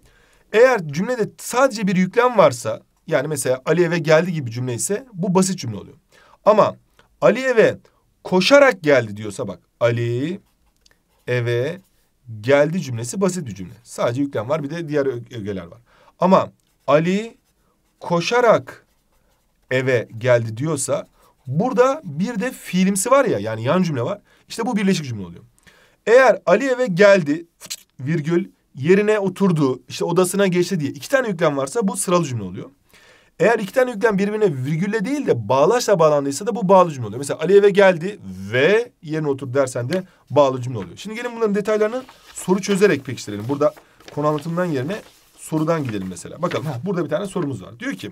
Speaker 1: eğer cümlede sadece bir yüklem varsa yani mesela Ali eve geldi gibi cümle ise bu basit cümle oluyor. Ama Ali eve koşarak geldi diyorsa bak Ali eve geldi cümlesi basit bir cümle. Sadece yüklem var bir de diğer ögeler var. Ama Ali koşarak eve geldi diyorsa burada bir de fiilimsi var ya yani yan cümle var. İşte bu birleşik cümle oluyor. Eğer Ali eve geldi virgül yerine oturdu işte odasına geçti diye iki tane yüklem varsa bu sıralı cümle oluyor. Eğer iki tane yüklem birbirine virgülle değil de bağlaçla bağlandıysa da bu bağlı cümle oluyor. Mesela Ali eve geldi ve yerine otur dersen de bağlı cümle oluyor. Şimdi gelin bunların detaylarını soru çözerek pekiştirelim. Burada konu anlatımından yerine sorudan gidelim mesela. Bakalım ha, burada bir tane sorumuz var. Diyor ki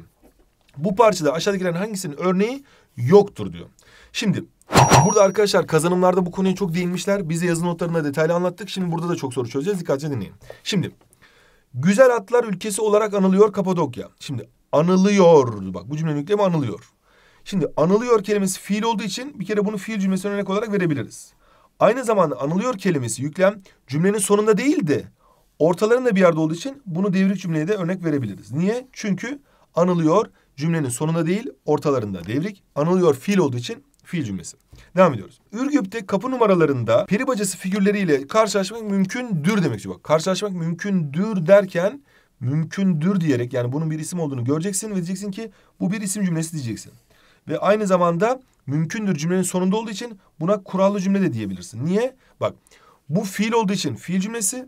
Speaker 1: bu parçada aşağıdakilerin hangisinin örneği yoktur diyor. Şimdi burada arkadaşlar kazanımlarda bu konuya çok değinmişler. Biz de yazı notlarında detaylı anlattık. Şimdi burada da çok soru çözeceğiz. Dikkatli dinleyin. Şimdi Güzel atlar ülkesi olarak anılıyor Kapadokya. Şimdi anılıyor. Bak bu cümlenin yüklemi anılıyor. Şimdi anılıyor kelimesi fiil olduğu için bir kere bunu fiil cümlesine örnek olarak verebiliriz. Aynı zamanda anılıyor kelimesi yüklem cümlenin sonunda değil de ortalarında bir yerde olduğu için bunu devrik cümleye de örnek verebiliriz. Niye? Çünkü anılıyor cümlenin sonunda değil ortalarında devrik. Anılıyor fiil olduğu için fiil cümlesi. Devam ediyoruz. Ürgüp'te kapı numaralarında peri bacası figürleriyle karşılaşmak mümkündür demek ki. Bak karşılaşmak mümkündür derken mümkündür diyerek yani bunun bir isim olduğunu göreceksin ve diyeceksin ki bu bir isim cümlesi diyeceksin. Ve aynı zamanda mümkündür cümlenin sonunda olduğu için buna kurallı cümle de diyebilirsin. Niye? Bak bu fiil olduğu için fiil cümlesi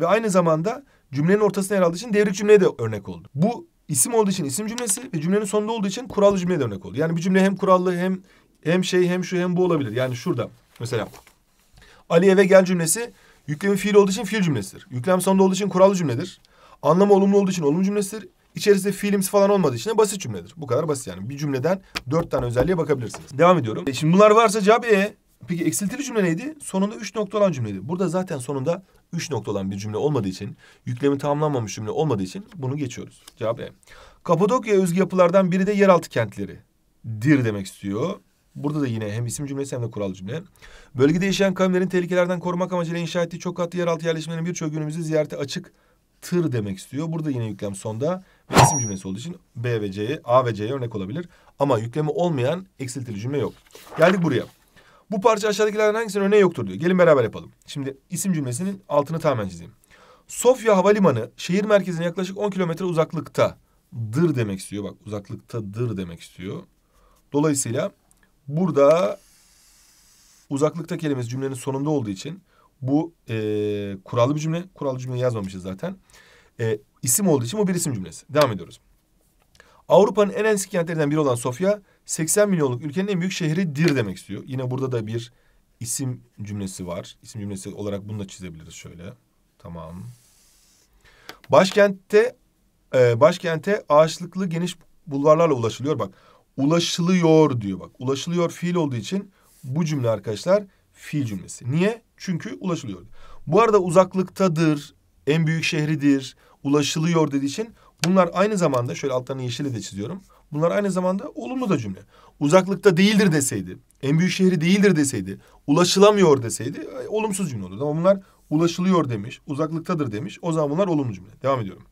Speaker 1: ve aynı zamanda cümlenin ortasına yer aldığı için devrik cümleye de örnek oldu. Bu isim olduğu için isim cümlesi ve cümlenin sonunda olduğu için kurallı cümleye de örnek oldu. Yani bir cümle hem kurallı hem hem şey hem şu hem bu olabilir. Yani şurada mesela Ali eve gel cümlesi yüklemin fiil olduğu için fiil cümlesidir. Yüklem sonunda olduğu için kurallı cümledir. Anlamı olumlu olduğu için olumlu cümlesidir. İçerisinde fiilimsi falan olmadığı için de basit cümledir. Bu kadar basit yani. Bir cümleden dört tane özelliğe bakabilirsiniz. Devam ediyorum. E şimdi bunlar varsa cevap E. Peki eksiltili cümle neydi? Sonunda üç nokta olan cümleydi. Burada zaten sonunda üç nokta olan bir cümle olmadığı için, yüklemi tamamlanmamış cümle olmadığı için bunu geçiyoruz. Cevap E. Kapadokya özgü yapılardan biri de yeraltı kentleri. Dir demek istiyor. Burada da yine hem isim cümlesi hem de kural cümle. Bölgede yaşayan kavimlerin tehlikelerden korumak amacıyla inşa ettiği çok katlı yeraltı yerleşimlerinin birçok günümüzde ziyarete açık tır demek istiyor. Burada yine yüklem sonda ve isim cümlesi olduğu için B ve C'ye, A ve C'ye örnek olabilir. Ama yüklemi olmayan eksiltili cümle yok. Geldik buraya. Bu parça aşağıdakilerden hangisinin örneği yoktur diyor. Gelin beraber yapalım. Şimdi isim cümlesinin altını tamamen çizeyim. Sofya Havalimanı şehir merkezine yaklaşık 10 kilometre uzaklıkta. Dır demek istiyor. Bak uzaklıkta uzaklıktadır demek istiyor. Dolayısıyla burada uzaklıkta kelimesi cümlenin sonunda olduğu için bu e, kurallı bir cümle. Kurallı cümleyi yazmamışız zaten. E, isim olduğu için bu bir isim cümlesi. Devam ediyoruz. Avrupa'nın en eski kentlerinden biri olan Sofya 80 milyonluk ülkenin en büyük şehridir demek istiyor. Yine burada da bir isim cümlesi var. İsim cümlesi olarak bunu da çizebiliriz şöyle. Tamam. Başkentte e, başkente ağaçlıklı geniş bulvarlarla ulaşılıyor. Bak ulaşılıyor diyor bak. Ulaşılıyor fiil olduğu için bu cümle arkadaşlar fiil cümlesi. Niye? Çünkü ulaşılıyor. Bu arada uzaklıktadır, en büyük şehridir, ulaşılıyor dediği için bunlar aynı zamanda şöyle altlarını yeşille de çiziyorum. Bunlar aynı zamanda olumlu da cümle. Uzaklıkta değildir deseydi, en büyük şehri değildir deseydi, ulaşılamıyor deseydi e, olumsuz cümle olurdu. Ama bunlar ulaşılıyor demiş, uzaklıktadır demiş. O zaman bunlar olumlu cümle. Devam ediyorum.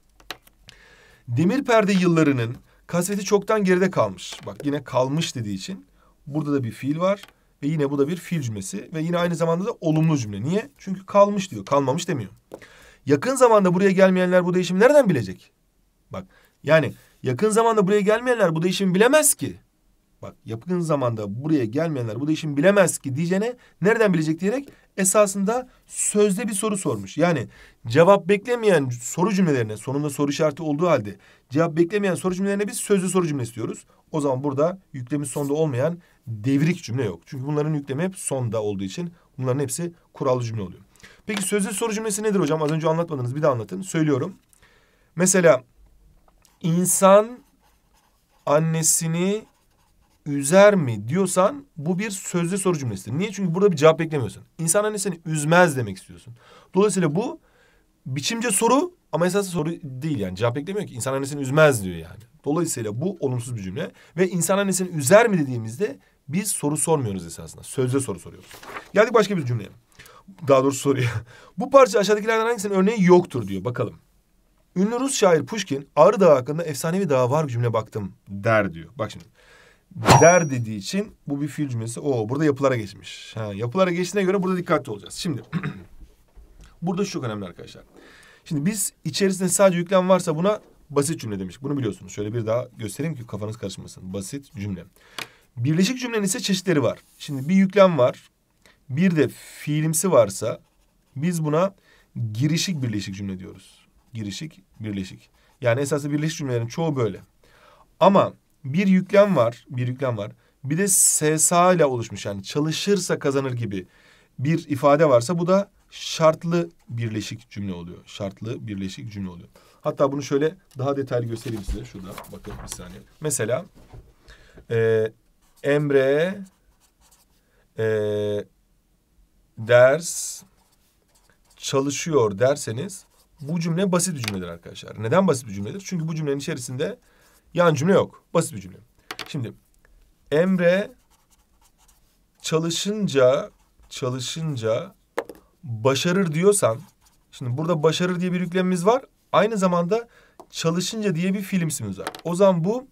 Speaker 1: Demir perde yıllarının kasveti çoktan geride kalmış. Bak yine kalmış dediği için burada da bir fiil var. Ve yine bu da bir fiil cümlesi ve yine aynı zamanda da olumlu cümle. Niye? Çünkü kalmış diyor, kalmamış demiyor. Yakın zamanda buraya gelmeyenler bu değişimi nereden bilecek? Bak yani yakın zamanda buraya gelmeyenler bu değişimi bilemez ki. Bak yakın zamanda buraya gelmeyenler bu değişimi bilemez ki diyeceğine nereden bilecek diyerek esasında sözde bir soru sormuş. Yani cevap beklemeyen soru cümlelerine sonunda soru işareti olduğu halde cevap beklemeyen soru cümlelerine biz sözlü soru cümlesi diyoruz. O zaman burada yüklemi sonda olmayan devrik cümle yok. Çünkü bunların yüklemi hep sonda olduğu için bunların hepsi kurallı cümle oluyor. Peki sözlü soru cümlesi nedir hocam? Az önce anlatmadınız. Bir de anlatın. Söylüyorum. Mesela insan annesini üzer mi diyorsan bu bir sözlü soru cümlesidir. Niye? Çünkü burada bir cevap beklemiyorsun. İnsan annesini üzmez demek istiyorsun. Dolayısıyla bu biçimce soru ama esas soru değil yani. Cevap beklemiyor ki. İnsan annesini üzmez diyor yani. Dolayısıyla bu olumsuz bir cümle. Ve insan annesini üzer mi dediğimizde biz soru sormuyoruz esasında. Sözde soru soruyoruz. Geldik başka bir cümleye. Daha doğrusu soruya. Bu parça aşağıdakilerden hangisinin örneği yoktur diyor. Bakalım. Ünlü Rus şair Pushkin Ağrı Dağı hakkında efsanevi dağ var cümle baktım der diyor. Bak şimdi. Der dediği için bu bir fiil cümlesi. Oo burada yapılara geçmiş. Ha, yapılara geçtiğine göre burada dikkatli olacağız. Şimdi burada şu çok önemli arkadaşlar. Şimdi biz içerisinde sadece yüklem varsa buna basit cümle demiş. Bunu biliyorsunuz. Şöyle bir daha göstereyim ki kafanız karışmasın. Basit cümle. Birleşik cümlenin ise çeşitleri var. Şimdi bir yüklem var. Bir de fiilimsi varsa biz buna girişik birleşik cümle diyoruz. Girişik birleşik. Yani esası birleşik cümlelerin çoğu böyle. Ama bir yüklem var, bir yüklem var. Bir de SSA ile oluşmuş yani çalışırsa kazanır gibi bir ifade varsa bu da şartlı birleşik cümle oluyor. Şartlı birleşik cümle oluyor. Hatta bunu şöyle daha detaylı göstereyim size. Şurada bakın bir saniye. Mesela e, Emre e, ders çalışıyor derseniz bu cümle basit bir cümledir arkadaşlar. Neden basit bir cümledir? Çünkü bu cümlenin içerisinde yan cümle yok. Basit bir cümle. Şimdi Emre çalışınca çalışınca başarır diyorsan şimdi burada başarır diye bir yüklemimiz var. Aynı zamanda çalışınca diye bir fiilimsimiz var. O zaman bu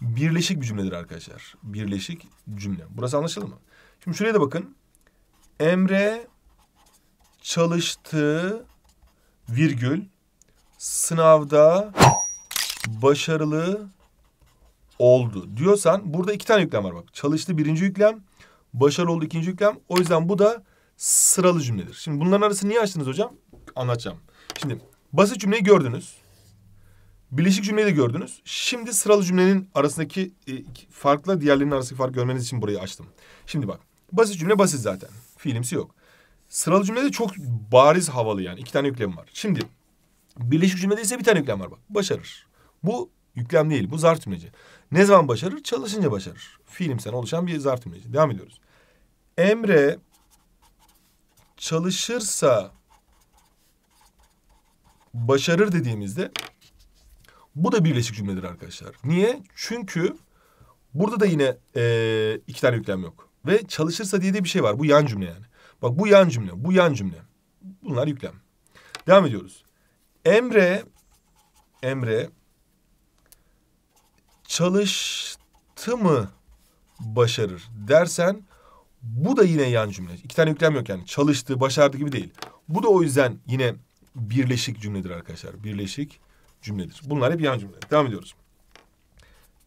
Speaker 1: birleşik bir cümledir arkadaşlar. Birleşik cümle. Burası anlaşıldı mı? Şimdi şuraya da bakın. Emre çalıştığı virgül sınavda başarılı oldu diyorsan burada iki tane yüklem var bak. Çalıştı birinci yüklem, başarılı oldu ikinci yüklem. O yüzden bu da sıralı cümledir. Şimdi bunların arasını niye açtınız hocam? Anlatacağım. Şimdi basit cümleyi gördünüz. Birleşik cümleyi de gördünüz. Şimdi sıralı cümlenin arasındaki e, farkla diğerlerinin arasındaki fark görmeniz için burayı açtım. Şimdi bak. Basit cümle basit zaten. Fiilimsi yok. Sıralı cümlede çok bariz havalı yani. iki tane yüklem var. Şimdi birleşik cümlede ise bir tane yüklem var bak. Başarır. Bu yüklem değil. Bu zarf cümleci. Ne zaman başarır? Çalışınca başarır. Fiilimsen oluşan bir zarf cümleci. Devam ediyoruz. Emre çalışırsa başarır dediğimizde bu da birleşik cümledir arkadaşlar. Niye? Çünkü burada da yine e, iki tane yüklem yok. Ve çalışırsa diye de bir şey var. Bu yan cümle yani. Bak bu yan cümle, bu yan cümle. Bunlar yüklem. Devam ediyoruz. Emre, Emre çalıştı mı başarır dersen bu da yine yan cümle. İki tane yüklem yok yani. Çalıştı, başardı gibi değil. Bu da o yüzden yine birleşik cümledir arkadaşlar. Birleşik cümledir. Bunlar hep yan cümle. Devam ediyoruz.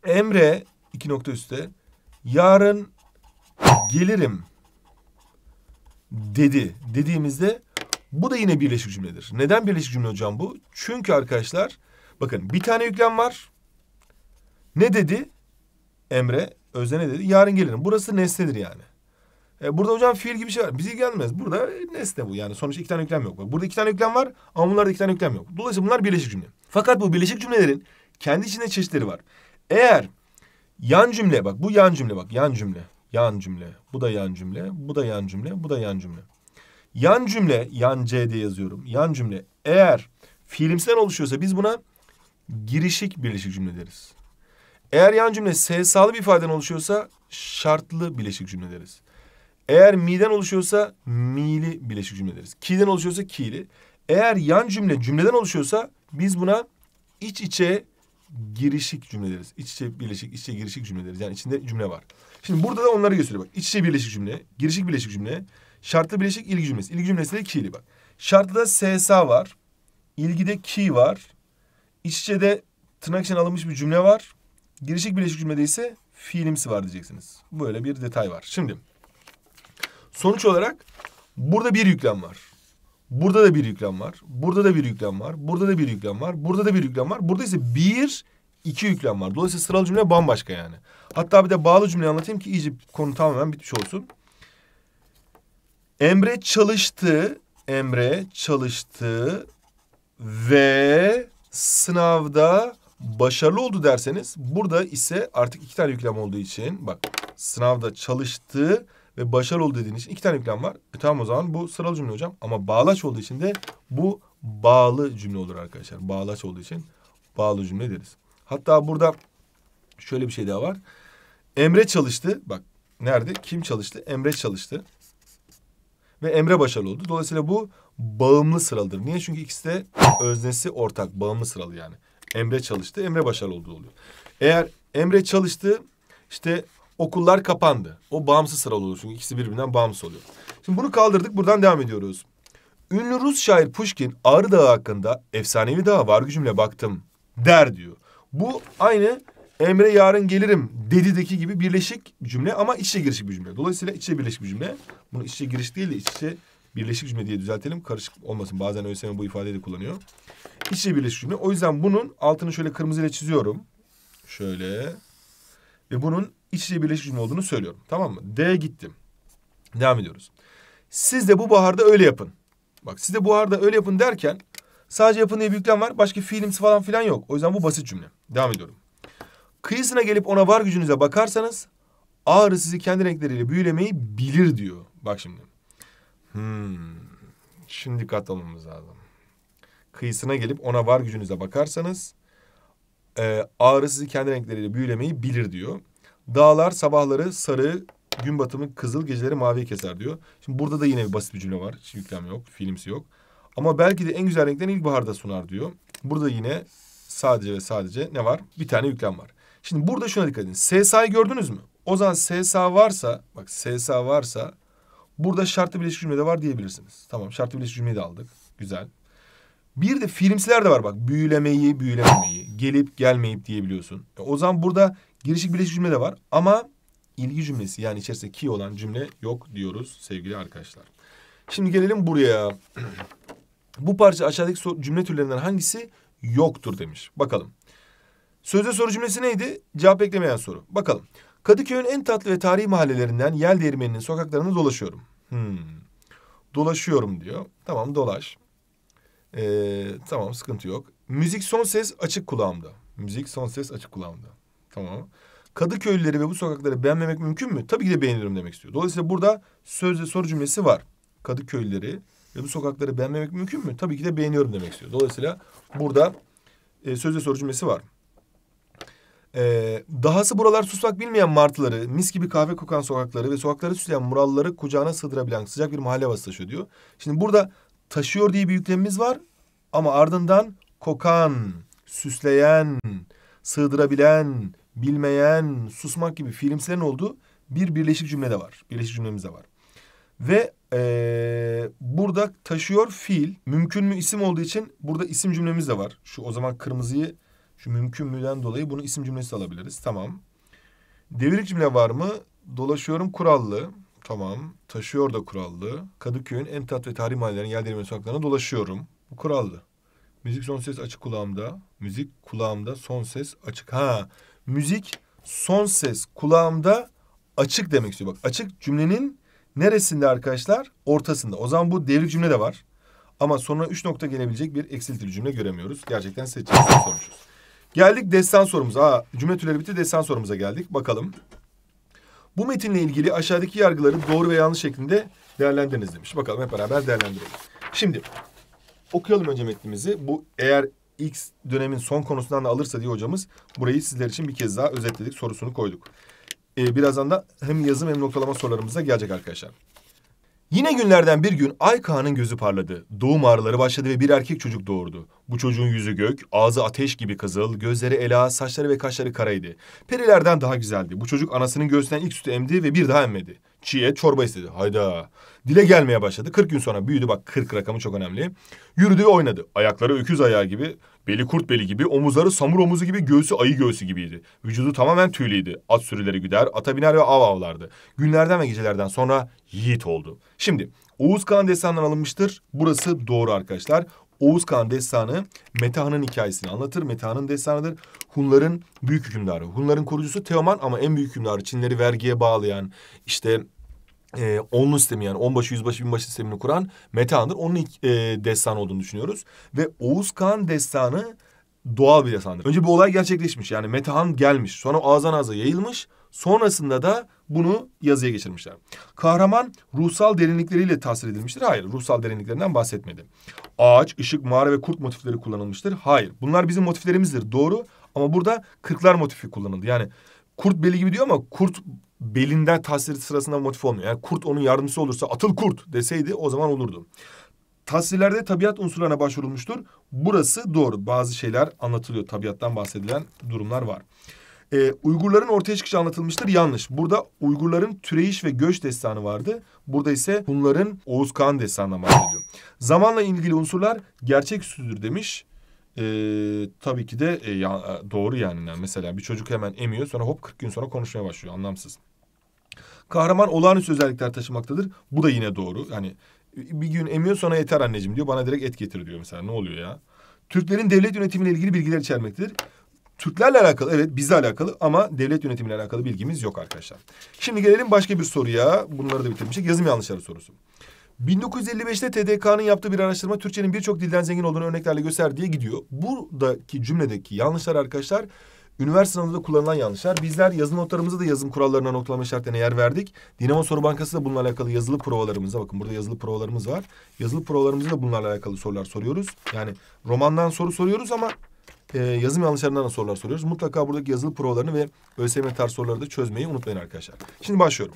Speaker 1: Emre iki nokta üstte yarın gelirim dedi dediğimizde bu da yine birleşik cümledir. Neden birleşik cümle hocam bu? Çünkü arkadaşlar bakın bir tane yüklem var. Ne dedi? Emre Özne ne dedi? Yarın gelirim. Burası nesnedir yani. E, burada hocam fiil gibi şey var. Bizi gelmez. Burada nesne bu yani. Sonuçta iki tane yüklem yok. Burada iki tane yüklem var ama bunlarda iki tane yüklem yok. Dolayısıyla bunlar birleşik cümle. Fakat bu birleşik cümlelerin kendi içinde çeşitleri var. Eğer yan cümle bak bu yan cümle bak yan cümle. Yan cümle. Bu da yan cümle. Bu da yan cümle. Bu da yan cümle. Yan cümle yan C diye yazıyorum. Yan cümle eğer fiilimsel oluşuyorsa biz buna girişik birleşik cümle deriz. Eğer yan cümle SS'lı bir ifadeden oluşuyorsa şartlı birleşik cümle deriz. Eğer mi'den oluşuyorsa mi'li bileşik cümle deriz. Ki'den oluşuyorsa ki'li. Eğer yan cümle cümleden oluşuyorsa biz buna iç içe girişik cümle deriz. İç içe bileşik, iç içe girişik cümle deriz. Yani içinde cümle var. Şimdi burada da onları gösteriyor bak. İç içe bileşik cümle, girişik bileşik cümle, şartlı bileşik ilgi cümlesi. İlgi cümlesi de ki'li bak. da SSA var. İlgide ki var. İç içe de tırnak içine alınmış bir cümle var. Girişik bileşik cümlede ise fiilimsi var diyeceksiniz. Böyle bir detay var. Şimdi Sonuç olarak burada bir yüklem var. Burada da bir yüklem var. Burada da bir yüklem var. Burada da bir yüklem var. Burada da bir yüklem var. Burada ise bir, iki yüklem var. Dolayısıyla sıralı cümle bambaşka yani. Hatta bir de bağlı cümleyi anlatayım ki iyice konu tamamen bitmiş olsun. Emre çalıştı. Emre çalıştı ve sınavda başarılı oldu derseniz burada ise artık iki tane yüklem olduğu için bak sınavda çalıştı ve başarılı ol dediğin için iki tane yüklem var. E tamam o zaman bu sıralı cümle hocam. Ama bağlaç olduğu için de bu bağlı cümle olur arkadaşlar. Bağlaç olduğu için bağlı cümle deriz. Hatta burada şöyle bir şey daha var. Emre çalıştı. Bak nerede? Kim çalıştı? Emre çalıştı. Ve Emre başarılı oldu. Dolayısıyla bu bağımlı sıralıdır. Niye? Çünkü ikisi de öznesi ortak. Bağımlı sıralı yani. Emre çalıştı. Emre başarılı oldu oluyor. Eğer Emre çalıştı. işte okullar kapandı. O bağımsız sıralı olur çünkü ikisi birbirinden bağımsız oluyor. Şimdi bunu kaldırdık buradan devam ediyoruz. Ünlü Rus şair Pushkin Ağrı Dağı hakkında efsanevi dağa var gücümle baktım der diyor. Bu aynı Emre yarın gelirim dedideki gibi birleşik cümle ama içe girişik bir cümle. Dolayısıyla içe birleşik bir cümle. Bunu içe giriş değil de içe birleşik cümle diye düzeltelim. Karışık olmasın. Bazen ÖSYM bu ifadeyi de kullanıyor. İçe birleşik cümle. O yüzden bunun altını şöyle kırmızıyla çiziyorum. Şöyle. Ve bunun iç içe birleşik cümle olduğunu söylüyorum. Tamam mı? D gittim. Devam ediyoruz. Siz de bu baharda öyle yapın. Bak siz de bu baharda öyle yapın derken sadece yapın diye bir yüklem var. Başka fiilimsi falan filan yok. O yüzden bu basit cümle. Devam ediyorum. Kıyısına gelip ona var gücünüze bakarsanız ağrı sizi kendi renkleriyle büyülemeyi bilir diyor. Bak şimdi. Hmm. Şimdi dikkat almamız lazım. Kıyısına gelip ona var gücünüze bakarsanız e, ağrı sizi kendi renkleriyle büyülemeyi bilir diyor. Dağlar sabahları sarı, gün batımı kızıl, geceleri mavi keser diyor. Şimdi burada da yine bir basit bir cümle var. Hiç yüklem yok, filmsi yok. Ama belki de en güzel renklerini ilkbaharda sunar diyor. Burada yine sadece ve sadece ne var? Bir tane yüklem var. Şimdi burada şuna dikkat edin. SSA'yı gördünüz mü? O zaman SSA varsa, bak SSA varsa burada şartlı birleşik de var diyebilirsiniz. Tamam şartlı birleşik cümleyi de aldık. Güzel. Bir de filmsiler de var bak. Büyülemeyi, büyülememeyi, gelip gelmeyip diyebiliyorsun. E, o zaman burada Girişik birleşik cümle de var ama ilgi cümlesi yani içerisinde ki olan cümle yok diyoruz sevgili arkadaşlar. Şimdi gelelim buraya. Bu parça aşağıdaki cümle türlerinden hangisi yoktur demiş. Bakalım. Sözde soru cümlesi neydi? Cevap beklemeyen soru. Bakalım. Kadıköy'ün en tatlı ve tarihi mahallelerinden Yel Değirmeni'nin sokaklarında dolaşıyorum. Hmm. Dolaşıyorum diyor. Tamam dolaş. Ee, tamam sıkıntı yok. Müzik son ses açık kulağımda. Müzik son ses açık kulağımda. Tamam. Kadıköylüleri ve bu sokakları beğenmemek mümkün mü? Tabii ki de beğenirim demek istiyor. Dolayısıyla burada söz ve soru cümlesi var. Kadıköylüleri ve bu sokakları beğenmemek mümkün mü? Tabii ki de beğeniyorum demek istiyor. Dolayısıyla burada e, söz ve soru cümlesi var. Ee, dahası buralar susmak bilmeyen martıları, mis gibi kahve kokan sokakları ve sokakları süsleyen muralları kucağına sığdırabilen sıcak bir mahalle havası taşıyor diyor. Şimdi burada taşıyor diye bir yüklemimiz var ama ardından kokan, süsleyen, sığdırabilen, bilmeyen, susmak gibi fiilimselerin olduğu bir birleşik cümle de var. Birleşik cümlemiz de var. Ve ee, burada taşıyor fiil. Mümkün mü isim olduğu için burada isim cümlemiz de var. Şu o zaman kırmızıyı şu mümkün müden dolayı bunu isim cümlesi de alabiliriz. Tamam. Devirik cümle var mı? Dolaşıyorum kurallı. Tamam. Taşıyor da kurallı. Kadıköy'ün en tat ve tarihi mahallelerinin yer değirmeni sokaklarına dolaşıyorum. Bu kurallı. Müzik son ses açık kulağımda. Müzik kulağımda son ses açık. Ha müzik son ses kulağımda açık demek istiyor. Bak açık cümlenin neresinde arkadaşlar? Ortasında. O zaman bu devrik cümle de var. Ama sonra üç nokta gelebilecek bir eksiltili cümle göremiyoruz. Gerçekten seçenekten sormuşuz. Geldik destan sorumuza. Aa, cümle türleri bitti destan sorumuza geldik. Bakalım. Bu metinle ilgili aşağıdaki yargıları doğru ve yanlış şeklinde değerlendiriniz demiş. Bakalım hep beraber değerlendirelim. Şimdi okuyalım önce metnimizi. Bu eğer X dönemin son konusundan da alırsa diye hocamız burayı sizler için bir kez daha özetledik sorusunu koyduk. Ee, birazdan da hem yazım hem noktalama sorularımıza gelecek arkadaşlar. Yine günlerden bir gün Ayka'nın gözü parladı. Doğum ağrıları başladı ve bir erkek çocuk doğurdu. Bu çocuğun yüzü gök, ağzı ateş gibi kızıl, gözleri ela, saçları ve kaşları karaydı. Perilerden daha güzeldi. Bu çocuk anasının göğsünden ilk sütü emdi ve bir daha emmedi çiğe çorba istedi. Hayda. Dile gelmeye başladı. 40 gün sonra büyüdü. Bak 40 rakamı çok önemli. Yürüdü ve oynadı. Ayakları öküz ayağı gibi, beli kurt beli gibi, omuzları samur omuzu gibi, göğsü ayı göğsü gibiydi. Vücudu tamamen tüylüydü. At sürüleri güder, ata biner ve av avlardı. Günlerden ve gecelerden sonra yiğit oldu. Şimdi Oğuz Kağan destanından alınmıştır. Burası doğru arkadaşlar. Oğuz Kağan destanı Metehan'ın hikayesini anlatır. Metehan'ın destanıdır. Hunların büyük hükümdarı. Hunların kurucusu Teoman ama en büyük hükümdarı. Çinleri vergiye bağlayan işte e, onlu sistemi yani onbaşı, yüzbaşı, binbaşı sistemini kuran Metehan'dır. Onun ilk e, destan olduğunu düşünüyoruz. Ve Oğuz Kağan destanı doğal bir destandır. Önce bu olay gerçekleşmiş. Yani Metehan gelmiş. Sonra ağızdan ağza yayılmış. Sonrasında da bunu yazıya geçirmişler. Kahraman ruhsal derinlikleriyle tasvir edilmiştir. Hayır, ruhsal derinliklerinden bahsetmedi. Ağaç, ışık, mağara ve kurt motifleri kullanılmıştır. Hayır, bunlar bizim motiflerimizdir. Doğru ama burada kırklar motifi kullanıldı. Yani kurt beli gibi diyor ama kurt belinden tasvir sırasında motif olmuyor. Yani kurt onun yardımcısı olursa atıl kurt deseydi o zaman olurdu. Tasvirlerde tabiat unsurlarına başvurulmuştur. Burası doğru. Bazı şeyler anlatılıyor. Tabiattan bahsedilen durumlar var. E, Uygurların ortaya çıkışı anlatılmıştır. Yanlış. Burada Uygurların türeyiş ve göç destanı vardı. Burada ise Hunların Oğuz Kağan destanına bahsediyor. Zamanla ilgili unsurlar gerçek üstüdür demiş. E, tabii ki de e, ya, doğru yani. Mesela bir çocuk hemen emiyor sonra hop 40 gün sonra konuşmaya başlıyor. Anlamsız. Kahraman olağanüstü özellikler taşımaktadır. Bu da yine doğru. Yani e, bir gün emiyor sonra yeter anneciğim diyor. Bana direkt et getir diyor mesela. Ne oluyor ya? Türklerin devlet yönetimiyle ilgili bilgiler içermektedir. Türklerle alakalı evet bizle alakalı ama devlet yönetimiyle alakalı bilgimiz yok arkadaşlar. Şimdi gelelim başka bir soruya. Bunları da bitirmiştik. Yazım yanlışları sorusu. 1955'te TDK'nın yaptığı bir araştırma Türkçenin birçok dilden zengin olduğunu örneklerle göster diye gidiyor. Buradaki cümledeki yanlışlar arkadaşlar üniversite sınavında kullanılan yanlışlar. Bizler yazım notlarımızı da yazım kurallarına notlama şartlarına yer verdik. Dinamo Soru Bankası da bununla alakalı yazılı provalarımıza bakın burada yazılı provalarımız var. Yazılı provalarımızı da bunlarla alakalı sorular soruyoruz. Yani romandan soru soruyoruz ama e, yazım yanlışlarından da sorular soruyoruz. Mutlaka buradaki yazılı provalarını ve ÖSYM tarz soruları da çözmeyi unutmayın arkadaşlar. Şimdi başlıyorum.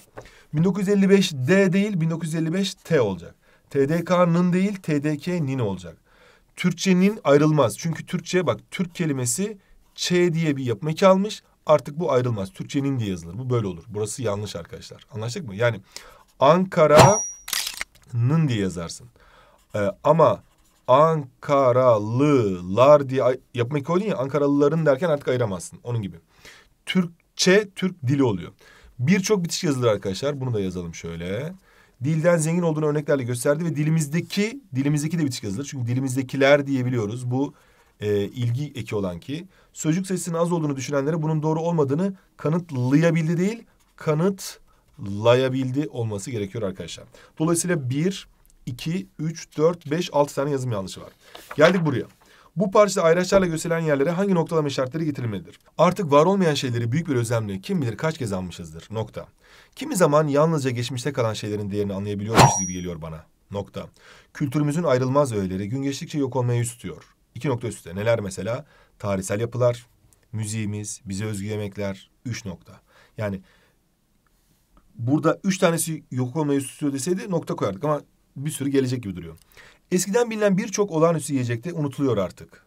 Speaker 1: 1955 D değil 1955 T olacak. TDK'nın değil TDK'nin olacak. Türkçenin ayrılmaz. Çünkü Türkçe bak Türk kelimesi Ç diye bir yapım eki almış. Artık bu ayrılmaz. Türkçenin diye yazılır. Bu böyle olur. Burası yanlış arkadaşlar. Anlaştık mı? Yani Ankara'nın diye yazarsın. Ee, ama Ankaralılar diye yapmayı koydun ya Ankaralıların derken artık ayıramazsın. Onun gibi. Türkçe Türk dili oluyor. Birçok bitiş yazılır arkadaşlar. Bunu da yazalım şöyle. Dilden zengin olduğunu örneklerle gösterdi ve dilimizdeki dilimizdeki de bitiş yazılır. Çünkü dilimizdekiler diyebiliyoruz. Bu e, ilgi eki olan ki sözcük sayısının az olduğunu düşünenlere bunun doğru olmadığını kanıtlayabildi değil kanıtlayabildi olması gerekiyor arkadaşlar. Dolayısıyla bir 2, 3, 4, 5, 6 tane yazım yanlışı var. Geldik buraya. Bu parçada ayraçlarla gösterilen yerlere hangi noktalama işaretleri getirilmelidir? Artık var olmayan şeyleri büyük bir özlemle kim bilir kaç kez almışızdır. Nokta. Kimi zaman yalnızca geçmişte kalan şeylerin değerini anlayabiliyormuşuz gibi geliyor bana. Nokta. Kültürümüzün ayrılmaz öğeleri gün geçtikçe yok olmaya yüz tutuyor. İki nokta üstte. Neler mesela? Tarihsel yapılar, müziğimiz, bize özgü yemekler. Üç nokta. Yani burada üç tanesi yok olmaya yüz tutuyor deseydi nokta koyardık ama bir sürü gelecek gibi duruyor. Eskiden bilinen birçok olağanüstü yiyecekte unutuluyor artık.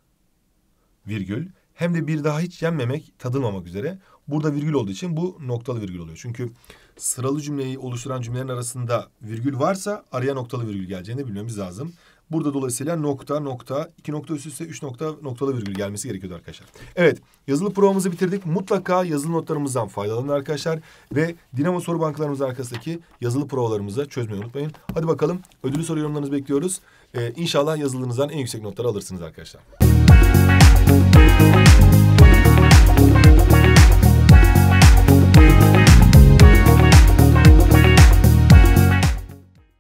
Speaker 1: Virgül. Hem de bir daha hiç yenmemek, tadılmamak üzere. Burada virgül olduğu için bu noktalı virgül oluyor. Çünkü sıralı cümleyi oluşturan cümlelerin arasında virgül varsa araya noktalı virgül geleceğini bilmemiz lazım. Burada dolayısıyla nokta nokta iki nokta üst üste üç nokta noktalı virgül gelmesi gerekiyordu arkadaşlar. Evet yazılı provamızı bitirdik. Mutlaka yazılı notlarımızdan faydalanın arkadaşlar. Ve Dinamo soru bankalarımızın arkasındaki yazılı provalarımızı çözmeyi unutmayın. Hadi bakalım ödülü soru yorumlarınızı bekliyoruz. Ee, inşallah yazılınızdan en yüksek notları alırsınız arkadaşlar.